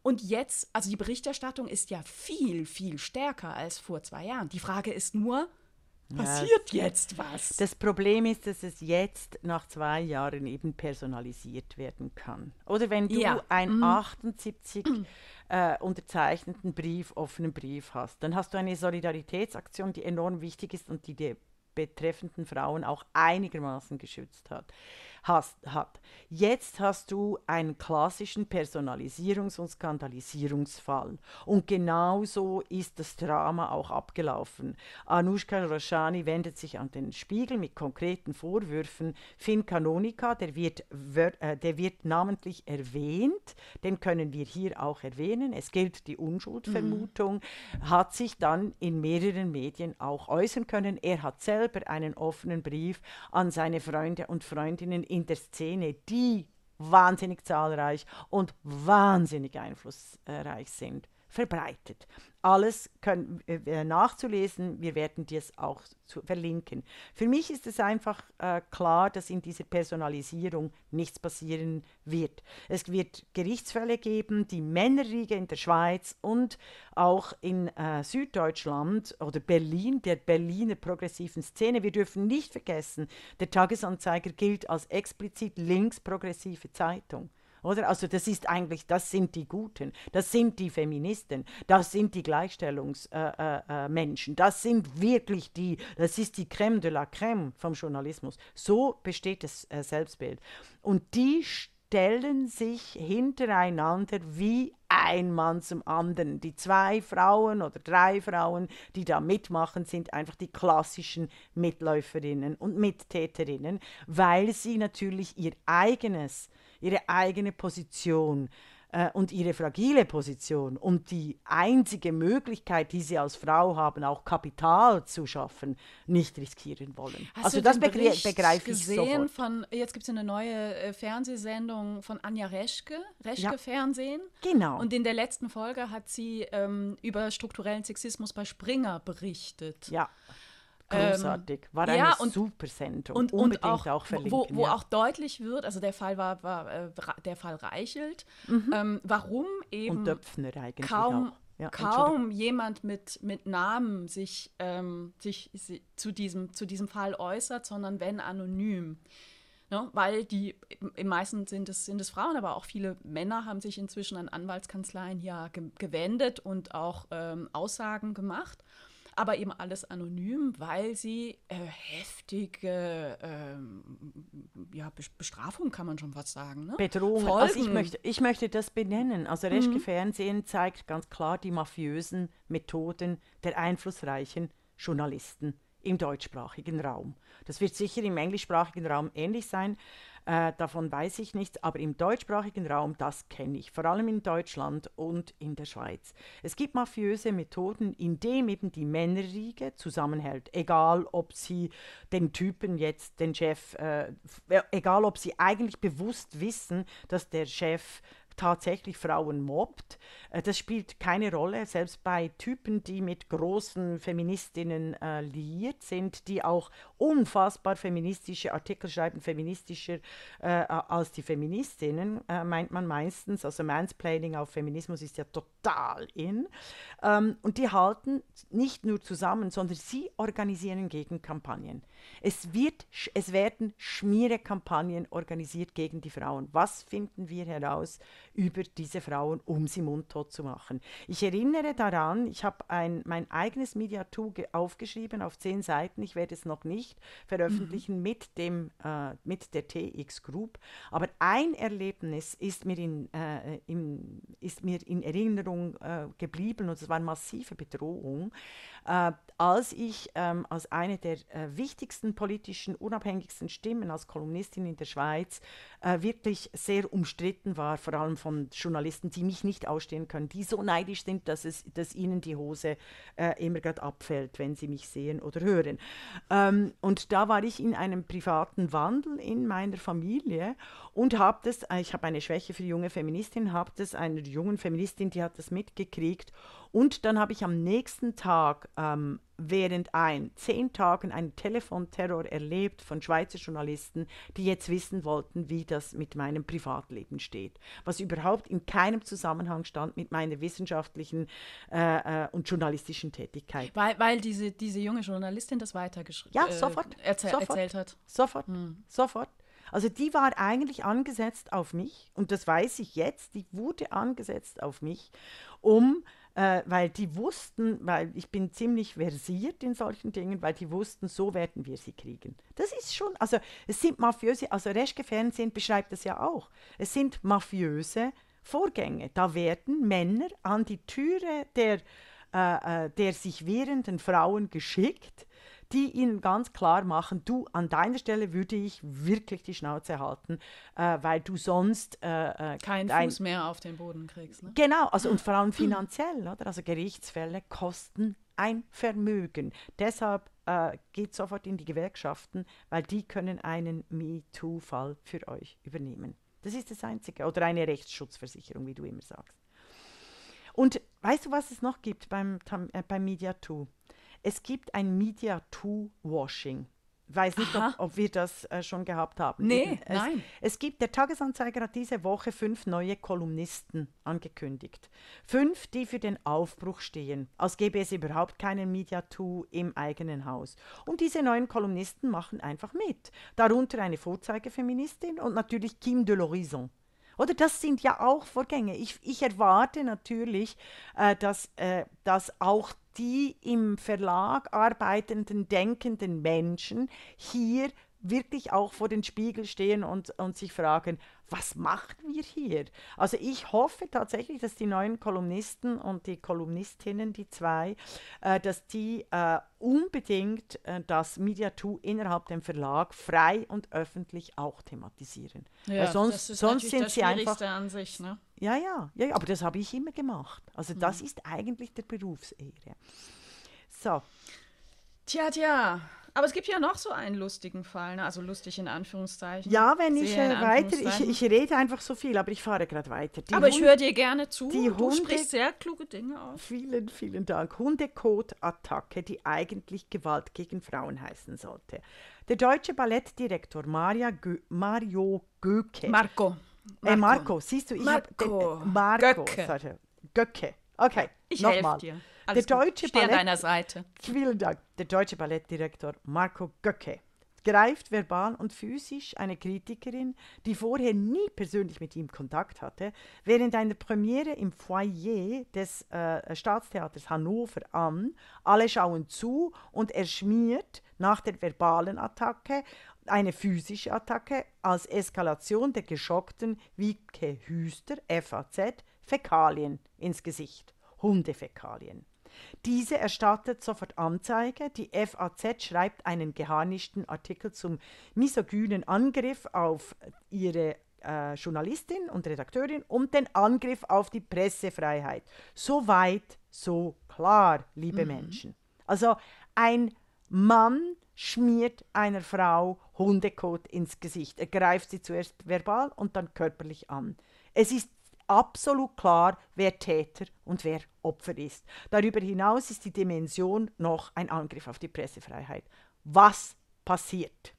Und jetzt, also die Berichterstattung ist ja viel, viel stärker als vor zwei Jahren. Die Frage ist nur, passiert ja, jetzt was? Das Problem ist, dass es jetzt nach zwei Jahren eben personalisiert werden kann. Oder wenn du ja. einen mhm. 78 äh, unterzeichneten Brief, offenen Brief hast, dann hast du eine Solidaritätsaktion, die enorm wichtig ist und die dir betreffenden Frauen auch einigermaßen geschützt hat hast, hat. Jetzt hast du einen klassischen Personalisierungs- und Skandalisierungsfall. Und genau so ist das Drama auch abgelaufen. Anushka Roshani wendet sich an den Spiegel mit konkreten Vorwürfen. Finn Kanonika, der wird, äh, der wird namentlich erwähnt, den können wir hier auch erwähnen. Es gilt die Unschuldvermutung, mhm. hat sich dann in mehreren Medien auch äußern können. Er hat selber einen offenen Brief an seine Freunde und Freundinnen in der Szene, die wahnsinnig zahlreich und wahnsinnig einflussreich sind verbreitet. Alles können, äh, äh nachzulesen, wir werden dir es auch zu, verlinken. Für mich ist es einfach äh, klar, dass in dieser Personalisierung nichts passieren wird. Es wird Gerichtsfälle geben, die Männerriege in der Schweiz und auch in äh, Süddeutschland oder Berlin, der Berliner progressiven Szene. Wir dürfen nicht vergessen, der Tagesanzeiger gilt als explizit linksprogressive Zeitung. Oder? Also das ist eigentlich, das sind die Guten, das sind die Feministen, das sind die Gleichstellungsmenschen, äh, äh, äh das sind wirklich die, das ist die Crème de la Crème vom Journalismus. So besteht das äh, Selbstbild. Und die stellen sich hintereinander wie ein Mann zum anderen. Die zwei Frauen oder drei Frauen, die da mitmachen, sind einfach die klassischen Mitläuferinnen und Mittäterinnen, weil sie natürlich ihr eigenes äh, ihre eigene Position äh, und ihre fragile Position und die einzige Möglichkeit, die sie als Frau haben, auch Kapital zu schaffen, nicht riskieren wollen. Hast also das begre begreife ich sofort. Von, jetzt gibt es eine neue äh, Fernsehsendung von Anja Reschke, Reschke ja. Fernsehen. Genau. Und in der letzten Folge hat sie ähm, über strukturellen Sexismus bei Springer berichtet. Ja. Großartig. War ähm, eine und, super Sendung. Und, Unbedingt auch, auch verlinken. Wo, wo ja. auch deutlich wird, also der Fall war, war äh, der Fall Reichelt, mhm. ähm, warum eben kaum, ja, kaum jemand mit, mit Namen sich, ähm, sich sie, zu, diesem, zu diesem Fall äußert, sondern wenn anonym. Ne? Weil die, im meisten sind es, sind es Frauen, aber auch viele Männer haben sich inzwischen an Anwaltskanzleien ja gewendet und auch ähm, Aussagen gemacht aber eben alles anonym, weil sie äh, heftige äh, ja, Bestrafung, kann man schon was sagen. Ne? Bedrohung. Also ich, möchte, ich möchte das benennen. Also Reschke mhm. Fernsehen zeigt ganz klar die mafiösen Methoden der einflussreichen Journalisten im deutschsprachigen Raum. Das wird sicher im englischsprachigen Raum ähnlich sein, äh, davon weiß ich nichts, aber im deutschsprachigen Raum, das kenne ich, vor allem in Deutschland und in der Schweiz. Es gibt mafiöse Methoden, indem eben die Männerriege zusammenhält, egal ob sie den Typen jetzt, den Chef, äh, egal ob sie eigentlich bewusst wissen, dass der Chef tatsächlich Frauen mobbt. Äh, das spielt keine Rolle, selbst bei Typen, die mit großen Feministinnen äh, liiert sind, die auch unfassbar feministische Artikel schreiben, feministischer äh, als die Feministinnen, äh, meint man meistens. Also Mansplaining auf Feminismus ist ja total in. Ähm, und die halten nicht nur zusammen, sondern sie organisieren Gegenkampagnen. Es, wird, es werden Schmierekampagnen organisiert gegen die Frauen. Was finden wir heraus über diese Frauen, um sie mundtot zu machen? Ich erinnere daran, ich habe mein eigenes Media aufgeschrieben auf zehn Seiten. Ich werde es noch nicht nicht veröffentlichen mhm. mit, dem, äh, mit der TX Group. Aber ein Erlebnis ist mir in, äh, in ist mir in Erinnerung äh, geblieben und es war eine massive Bedrohung, äh, als ich ähm, als eine der äh, wichtigsten politischen, unabhängigsten Stimmen als Kolumnistin in der Schweiz äh, wirklich sehr umstritten war, vor allem von Journalisten, die mich nicht ausstehen können, die so neidisch sind, dass, es, dass ihnen die Hose immer gerade abfällt, wenn sie mich sehen oder hören. Ähm, und da war ich in einem privaten Wandel in meiner Familie und habe das, äh, ich habe eine Schwäche für junge Feministinnen, habe das einer jungen Feministin, die hat das mitgekriegt. Und dann habe ich am nächsten Tag ähm, während ein zehn Tagen einen Telefonterror erlebt von Schweizer Journalisten, die jetzt wissen wollten, wie das mit meinem Privatleben steht, was überhaupt in keinem Zusammenhang stand mit meiner wissenschaftlichen äh, äh und journalistischen Tätigkeit. Weil, weil diese, diese junge Journalistin das weitergeschrieben ja, äh, sofort, äh, erzähl sofort, erzählt hat. Sofort, hm. sofort. Also die war eigentlich angesetzt auf mich, und das weiß ich jetzt, die wurde angesetzt auf mich, um äh, weil die wussten, weil ich bin ziemlich versiert in solchen Dingen, weil die wussten, so werden wir sie kriegen. Das ist schon, also es sind mafiöse, also Reschke Fernsehen beschreibt das ja auch. Es sind mafiöse Vorgänge. Da werden Männer an die Türe der, äh, äh der sich wehrenden Frauen geschickt die ihnen ganz klar machen, du an deiner Stelle würde ich wirklich die Schnauze halten, äh, weil du sonst äh, äh keinen Fuß mehr auf den Boden kriegst. Ne? Genau, also und vor allem finanziell, oder? Also Gerichtsfälle kosten ein Vermögen. Deshalb äh, geht sofort in die Gewerkschaften, weil die können einen MeToo-Fall für euch übernehmen. Das ist das Einzige. Oder eine Rechtsschutzversicherung, wie du immer sagst. Und weißt du, was es noch gibt beim, äh, beim Media es gibt ein Media to Washing. Weiß nicht, ob, ob, wir das äh, schon gehabt haben. Nee, es, nein. Es gibt, der Tagesanzeiger hat diese Woche fünf neue Kolumnisten angekündigt. Fünf, die für den Aufbruch stehen, als gäbe es überhaupt keinen Media Too im eigenen Haus. Und diese neuen Kolumnisten machen einfach mit. Darunter eine Vorzeigefeministin und natürlich Kim de l'Horizon. Oder das sind ja auch Vorgänge. Ich, ich erwarte natürlich, äh, dass, äh, dass auch die im Verlag arbeitenden, denkenden Menschen hier wirklich auch vor den Spiegel stehen und, und sich fragen, was machen wir hier? Also ich hoffe tatsächlich, dass die neuen Kolumnisten und die Kolumnistinnen, die zwei, äh, dass die äh, unbedingt äh, das Media2 innerhalb dem Verlag frei und öffentlich auch thematisieren. Ja, Weil sonst, das ist sonst sind das sie einfach an sich, ne? Ja, ja, ja, aber das habe ich immer gemacht. Also mhm. das ist eigentlich der Berufsehre. So. Tja, tja. Aber es gibt ja noch so einen lustigen Fall, ne? also lustig in Anführungszeichen. Ja, wenn ich äh, weiter, ich, ich rede einfach so viel, aber ich fahre gerade weiter. Die aber Hunde, ich höre dir gerne zu. Die du Hunde, sprichst sehr kluge Dinge aus. Vielen, vielen Dank. Hundekot-Attacke, die eigentlich Gewalt gegen Frauen heißen sollte. Der deutsche Ballettdirektor Maria Gö Mario Göke. Marco. Äh, Marco. Äh, Marco, siehst du, ich Marco. Hab, äh, Marco. Göcke. Sorry. Göcke. Okay, ich nochmal. Dir. Alles der deutsche gut. Ballett, an deiner Seite. Vielen Dank. Der deutsche Ballettdirektor Marco Göcke greift verbal und physisch eine Kritikerin, die vorher nie persönlich mit ihm Kontakt hatte, während einer Premiere im Foyer des äh, Staatstheaters Hannover an. Alle schauen zu und er schmiert nach der verbalen Attacke eine physische Attacke als Eskalation der geschockten Wiebke Hüster, FAZ, Fäkalien ins Gesicht. Hundefäkalien. Diese erstattet sofort Anzeige. Die FAZ schreibt einen geharnischten Artikel zum misogynen Angriff auf ihre äh, Journalistin und Redakteurin und den Angriff auf die Pressefreiheit. So weit, so klar, liebe mhm. Menschen. Also ein Mann schmiert einer Frau Hundekot ins Gesicht. Er greift sie zuerst verbal und dann körperlich an. Es ist absolut klar, wer Täter und wer Opfer ist. Darüber hinaus ist die Dimension noch ein Angriff auf die Pressefreiheit. Was passiert?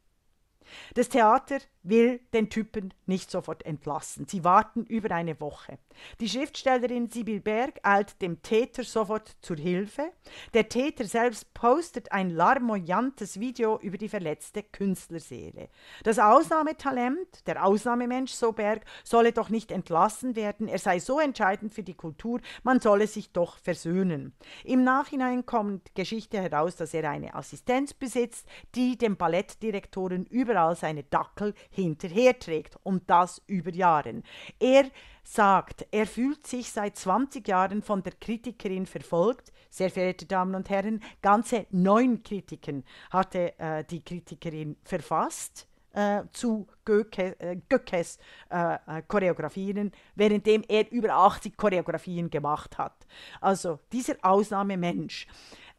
Das Theater will den Typen nicht sofort entlassen. Sie warten über eine Woche. Die Schriftstellerin Sibyl Berg eilt dem Täter sofort zur Hilfe. Der Täter selbst postet ein larmoyantes Video über die verletzte Künstlerseele. Das Ausnahmetalent, der Ausnahmemensch, so Berg, solle doch nicht entlassen werden. Er sei so entscheidend für die Kultur, man solle sich doch versöhnen. Im Nachhinein kommt Geschichte heraus, dass er eine Assistenz besitzt, die dem Ballettdirektoren überall seine Dackel hinterherträgt und das über Jahre. Er sagt, er fühlt sich seit 20 Jahren von der Kritikerin verfolgt. Sehr verehrte Damen und Herren, ganze neun Kritiken hatte äh, die Kritikerin verfasst. Äh, zu Goethe, äh, äh, äh, Choreografien, währenddem er über 80 Choreografien gemacht hat. Also dieser Ausnahmemensch.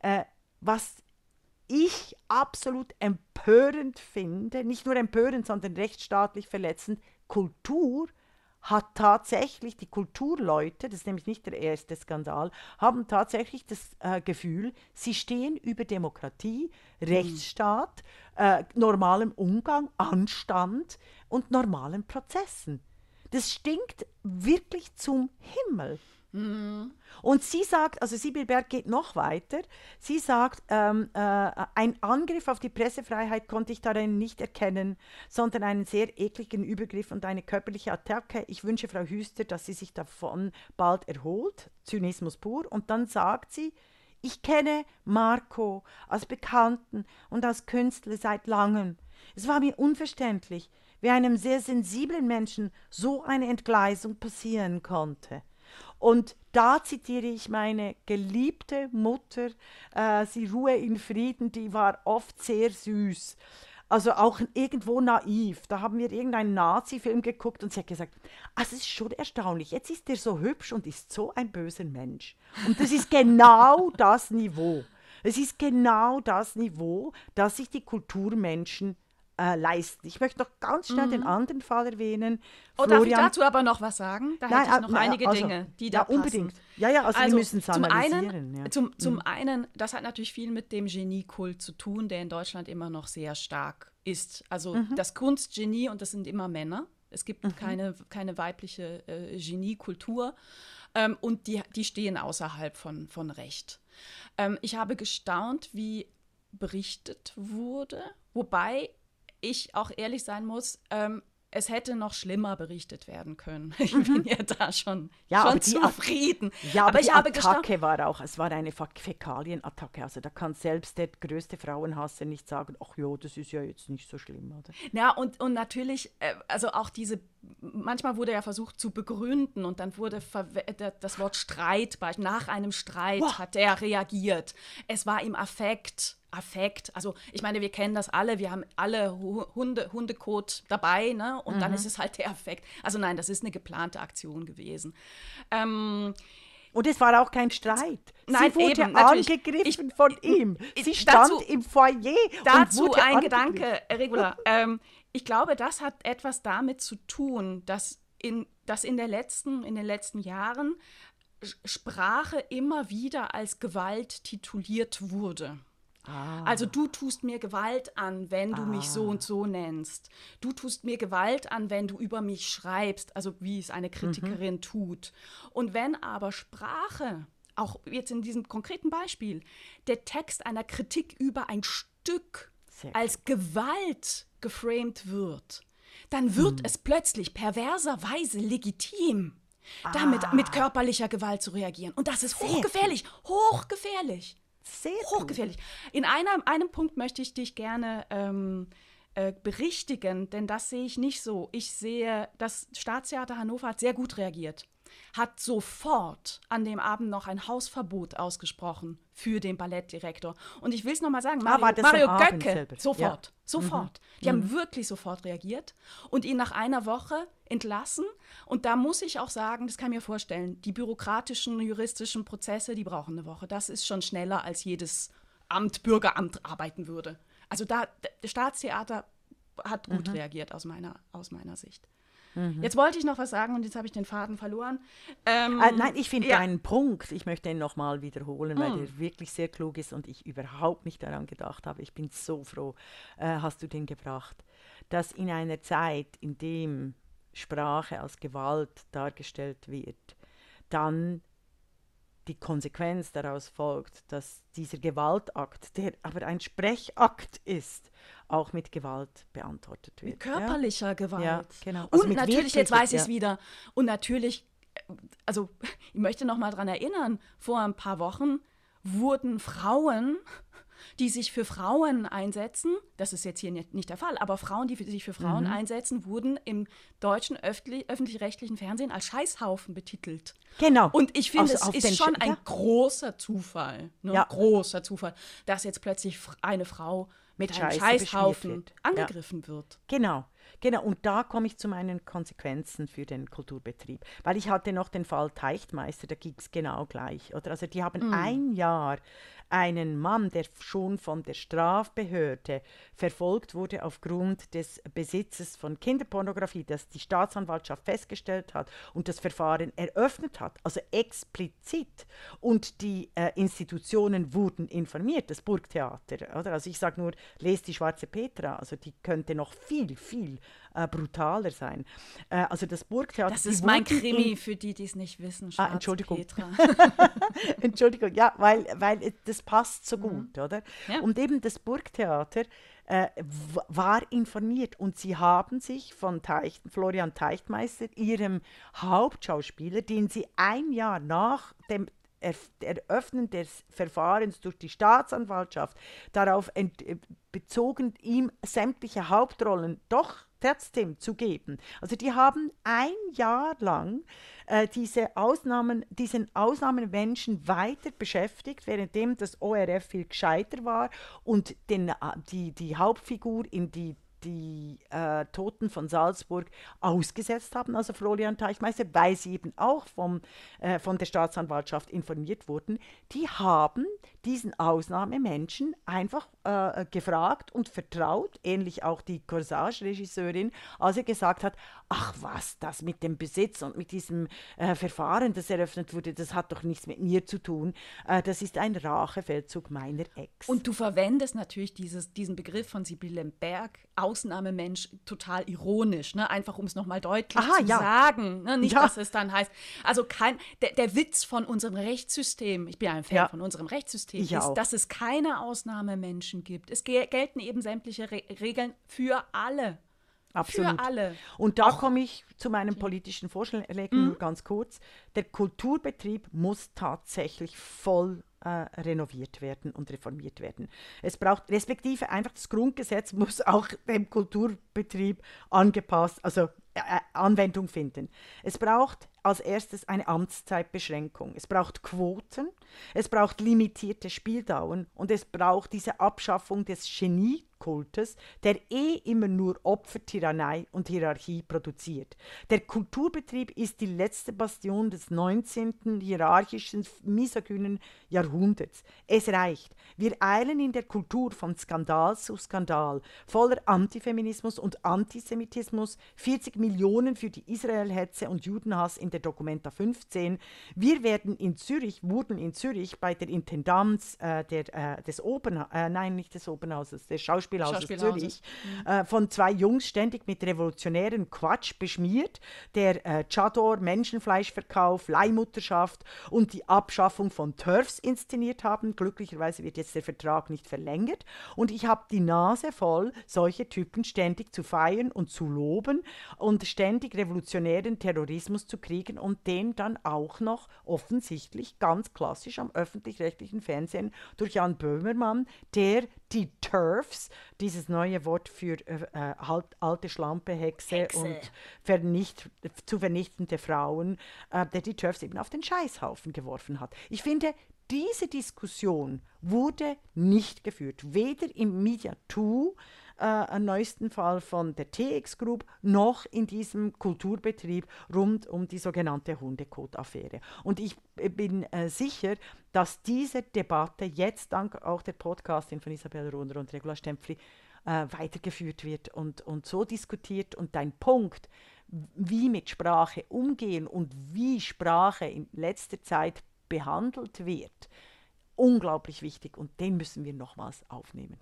Äh, was ich absolut empörend finde, nicht nur empörend, sondern rechtsstaatlich verletzend, Kultur hat tatsächlich, die Kulturleute, das ist nämlich nicht der erste Skandal, haben tatsächlich das äh, Gefühl, sie stehen über Demokratie, mhm. Rechtsstaat, äh, normalem Umgang, Anstand und normalen Prozessen. Das stinkt wirklich zum Himmel. Mhm. Und sie sagt, also Sibelberg geht noch weiter, sie sagt, ähm, äh, ein Angriff auf die Pressefreiheit konnte ich darin nicht erkennen, sondern einen sehr ekligen Übergriff und eine körperliche Attacke. Ich wünsche Frau Hüster, dass sie sich davon bald erholt, Zynismus pur. Und dann sagt sie, ich kenne Marco als Bekannten und als Künstler seit langem. Es war mir unverständlich, wie einem sehr sensiblen Menschen so eine Entgleisung passieren konnte. Und da zitiere ich meine geliebte Mutter, äh, sie ruhe in Frieden, die war oft sehr süß. Also auch irgendwo naiv. Da haben wir irgendeinen Nazi-Film geguckt und sie hat gesagt, ah, es ist schon erstaunlich, jetzt ist er so hübsch und ist so ein böser Mensch. Und das ist genau das Niveau. Es ist genau das Niveau, das sich die Kulturmenschen äh, leisten. Ich möchte noch ganz schnell mhm. den anderen Fall erwähnen. Oh, Florian, darf ich dazu aber noch was sagen? Da nein, hätte ich äh, noch nein, einige also, Dinge, die da ja, passen. unbedingt. Ja, ja, also, also wir müssen es zum einen, ja. zum, zum mhm. einen, das hat natürlich viel mit dem Geniekult zu tun, der in Deutschland immer noch sehr stark ist. Also mhm. das Kunstgenie und das sind immer Männer. Es gibt mhm. keine, keine weibliche äh, Geniekultur ähm, und die, die stehen außerhalb von, von Recht. Ähm, ich habe gestaunt, wie berichtet wurde, wobei ich auch ehrlich sein muss, ähm, es hätte noch schlimmer berichtet werden können. Ich mhm. bin ja da schon, ja, schon zufrieden. Ab, ja, aber, aber die ich habe Attacke war auch, es war eine Fäkalienattacke. Also da kann selbst der größte Frauenhasser nicht sagen, ach ja, das ist ja jetzt nicht so schlimm, oder? Ja, und, und natürlich, äh, also auch diese, manchmal wurde ja versucht zu begründen und dann wurde äh, das Wort Streit, nach einem Streit wow. hat er reagiert. Es war im Affekt. Affekt. Also ich meine, wir kennen das alle, wir haben alle Hunde, Hundekot dabei, ne? Und mhm. dann ist es halt der Affekt. Also nein, das ist eine geplante Aktion gewesen. Ähm, und es war auch kein Streit. Nein, sie wurde eben, angegriffen ich, von ihm. Sie stand dazu, im Foyer. Dazu und wurde ein Gedanke, Regula. ähm, ich glaube, das hat etwas damit zu tun, dass in, dass in, der letzten, in den letzten Jahren Sprache immer wieder als Gewalt tituliert wurde. Ah. Also du tust mir Gewalt an, wenn du ah. mich so und ah. so nennst. Du tust mir Gewalt an, wenn du über mich schreibst, also wie es eine Kritikerin mhm. tut. Und wenn aber Sprache, auch jetzt in diesem konkreten Beispiel, der Text einer Kritik über ein Stück Sehr als cool. Gewalt geframed wird, dann wird mhm. es plötzlich perverserweise legitim, ah. damit mit körperlicher Gewalt zu reagieren. Und das ist Sehr hochgefährlich, cool. hochgefährlich. Sehr hochgefährlich. In einem, einem Punkt möchte ich dich gerne ähm, äh, berichtigen, denn das sehe ich nicht so. Ich sehe, das Staatstheater Hannover hat sehr gut reagiert hat sofort an dem Abend noch ein Hausverbot ausgesprochen für den Ballettdirektor. Und ich will es nochmal sagen, Mario, ah, Mario Göcke, sofort, ja. sofort. Mhm. Die mhm. haben wirklich sofort reagiert und ihn nach einer Woche entlassen. Und da muss ich auch sagen, das kann ich mir vorstellen, die bürokratischen, juristischen Prozesse, die brauchen eine Woche. Das ist schon schneller, als jedes Amt, Bürgeramt arbeiten würde. Also da, das Staatstheater hat gut mhm. reagiert aus meiner, aus meiner Sicht. Mhm. Jetzt wollte ich noch was sagen und jetzt habe ich den Faden verloren. Ähm, ah, nein, ich finde ja. deinen Punkt, ich möchte ihn nochmal wiederholen, weil mhm. der wirklich sehr klug ist und ich überhaupt nicht daran gedacht habe. Ich bin so froh, äh, hast du den gebracht, dass in einer Zeit, in dem Sprache als Gewalt dargestellt wird, dann die Konsequenz daraus folgt, dass dieser Gewaltakt, der aber ein Sprechakt ist, auch mit Gewalt beantwortet wird. Mit körperlicher ja? Gewalt. Ja, genau. Also und natürlich, jetzt weiß ich es ja. wieder, und natürlich, also ich möchte nochmal daran erinnern, vor ein paar Wochen wurden Frauen die sich für Frauen einsetzen, das ist jetzt hier nicht der Fall, aber Frauen, die sich für Frauen mhm. einsetzen, wurden im deutschen öffentlich-rechtlichen Fernsehen als Scheißhaufen betitelt. Genau. Und ich finde, es ist schon ein ja? großer Zufall, ne? ja. großer Zufall, dass jetzt plötzlich eine Frau mit einem Scheißhaufen wird. angegriffen ja. wird. Genau, genau. Und da komme ich zu meinen Konsequenzen für den Kulturbetrieb. Weil ich hatte noch den Fall Teichtmeister, da ging es genau gleich. Oder? Also die haben mm. ein Jahr einen Mann, der schon von der Strafbehörde verfolgt wurde aufgrund des Besitzes von Kinderpornografie, das die Staatsanwaltschaft festgestellt hat und das Verfahren eröffnet hat, also explizit. Und die äh, Institutionen wurden informiert, das Burgtheater. Oder? Also ich sage nur, lest die schwarze Petra, also die könnte noch viel, viel äh, brutaler sein. Äh, also das Burgtheater. Das ist mein Krimi für die, die es nicht wissen. ah, Entschuldigung. Entschuldigung, ja, weil, weil das passt so mhm. gut, oder? Ja. Und eben das Burgtheater äh, war informiert und sie haben sich von Teich, Florian Teichtmeister, ihrem Hauptschauspieler, den sie ein Jahr nach dem Eröffnen des Verfahrens durch die Staatsanwaltschaft darauf äh, bezogen, ihm sämtliche Hauptrollen doch trotzdem zu geben. Also die haben ein Jahr lang äh, diese Ausnahmen, diesen Ausnahmenmenschen weiter beschäftigt, währenddem das ORF viel gescheiter war und den, äh, die, die Hauptfigur in die die äh, Toten von Salzburg ausgesetzt haben, also Florian Teichmeister, weil sie eben auch vom, äh, von der Staatsanwaltschaft informiert wurden, die haben diesen Ausnahmemenschen einfach äh, gefragt und vertraut, ähnlich auch die Corsage-Regisseurin, als er gesagt hat, ach was, das mit dem Besitz und mit diesem äh, Verfahren, das eröffnet wurde, das hat doch nichts mit mir zu tun. Äh, das ist ein Rachefeldzug meiner Ex. Und du verwendest natürlich dieses, diesen Begriff von Sibylle Berg, Ausnahmemensch, total ironisch, ne? einfach um es nochmal deutlich Aha, zu ja. sagen. Ne? Nicht, ja. dass es dann heißt, also kein, der, der Witz von unserem Rechtssystem, ich bin ja ein Fan ja. von unserem Rechtssystem, System ich ist, auch. dass es keine Ausnahmemenschen gibt. Es gelten eben sämtliche Re Regeln für alle. Absolut. Für alle. Und da komme ich zu meinen politischen Vorschlägen mhm. ganz kurz. Der Kulturbetrieb muss tatsächlich voll äh, renoviert werden und reformiert werden. Es braucht respektive einfach das Grundgesetz muss auch dem Kulturbetrieb angepasst, also äh, äh Anwendung finden. Es braucht als erstes eine Amtszeitbeschränkung. Es braucht Quoten, es braucht limitierte Spieldauern und es braucht diese Abschaffung des Geniekultes, der eh immer nur Opfer, Tyrannei und Hierarchie produziert. Der Kulturbetrieb ist die letzte Bastion des 19. hierarchischen, misogynen Jahrhunderts. Es reicht. Wir eilen in der Kultur von Skandal zu Skandal, voller Antifeminismus und Antisemitismus, 40 Millionen für die Israelhetze und Judenhass in der Documenta 15. Wir werden in Zürich, wurden in Zürich bei der Intendanz äh, der, äh, des Opernhauses, äh, nein, nicht des Opernhauses, des Schauspielhauses, Schauspielhauses. Zürich, mhm. Äh, von zwei Jungs ständig mit revolutionären Quatsch beschmiert, der äh, Chador, Menschenfleischverkauf, Leihmutterschaft und die Abschaffung von TERFs inszeniert haben. Glücklicherweise wird jetzt der Vertrag nicht verlängert. Und ich habe die Nase voll, solche Typen ständig zu feiern und zu loben und ständig revolutionären Terrorismus zu kriegen kriegen und den dann auch noch offensichtlich ganz klassisch am öffentlich-rechtlichen Fernsehen durch Jan Böhmermann, der die TERFs, dieses neue Wort für äh, äh halt, alte Schlampe, Hexe, Hexe. und vernicht, zu vernichtende Frauen, äh, der die TERFs eben auf den Scheißhaufen geworfen hat. Ich finde, diese Diskussion wurde nicht geführt, weder im Media 2 äh, neuesten Fall von der TX Group noch in diesem Kulturbetrieb rund um die sogenannte Hundekot-Affäre. Und ich bin äh, sicher, dass diese Debatte jetzt dank auch der Podcastin von Isabel Runder und Regula Stempfli äh, weitergeführt wird und, und so diskutiert und dein Punkt, wie mit Sprache umgehen und wie Sprache in letzter Zeit behandelt wird, unglaublich wichtig und den müssen wir nochmals aufnehmen.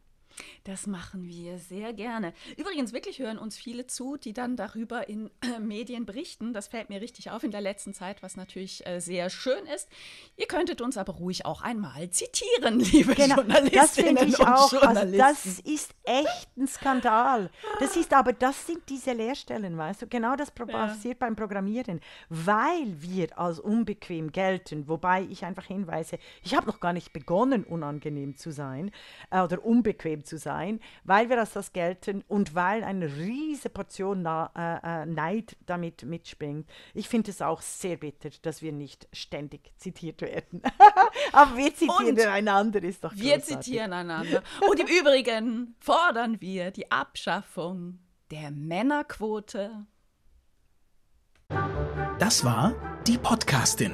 Das machen wir sehr gerne. Übrigens, wirklich hören uns viele zu, die dann darüber in äh, Medien berichten. Das fällt mir richtig auf in der letzten Zeit, was natürlich äh, sehr schön ist. Ihr könntet uns aber ruhig auch einmal zitieren, liebe genau, Journalistinnen das finde ich auch. Also das ist echt ein Skandal. Das ist aber, das sind diese Leerstellen, weißt du? Genau das passiert ja. beim Programmieren, weil wir als unbequem gelten. Wobei ich einfach hinweise, ich habe noch gar nicht begonnen, unangenehm zu sein äh, oder unbequem Problem zu sein, weil wir als das gelten und weil eine riesige Portion Na äh, äh, Neid damit mitspringt. Ich finde es auch sehr bitter, dass wir nicht ständig zitiert werden. Aber wir zitieren und einander, ist doch Wir zitieren einander. Und im Übrigen fordern wir die Abschaffung der Männerquote. Das war die Podcastin,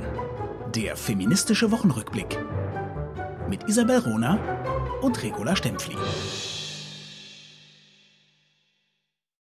der feministische Wochenrückblick mit Isabel Rohner und Regula Stempfli.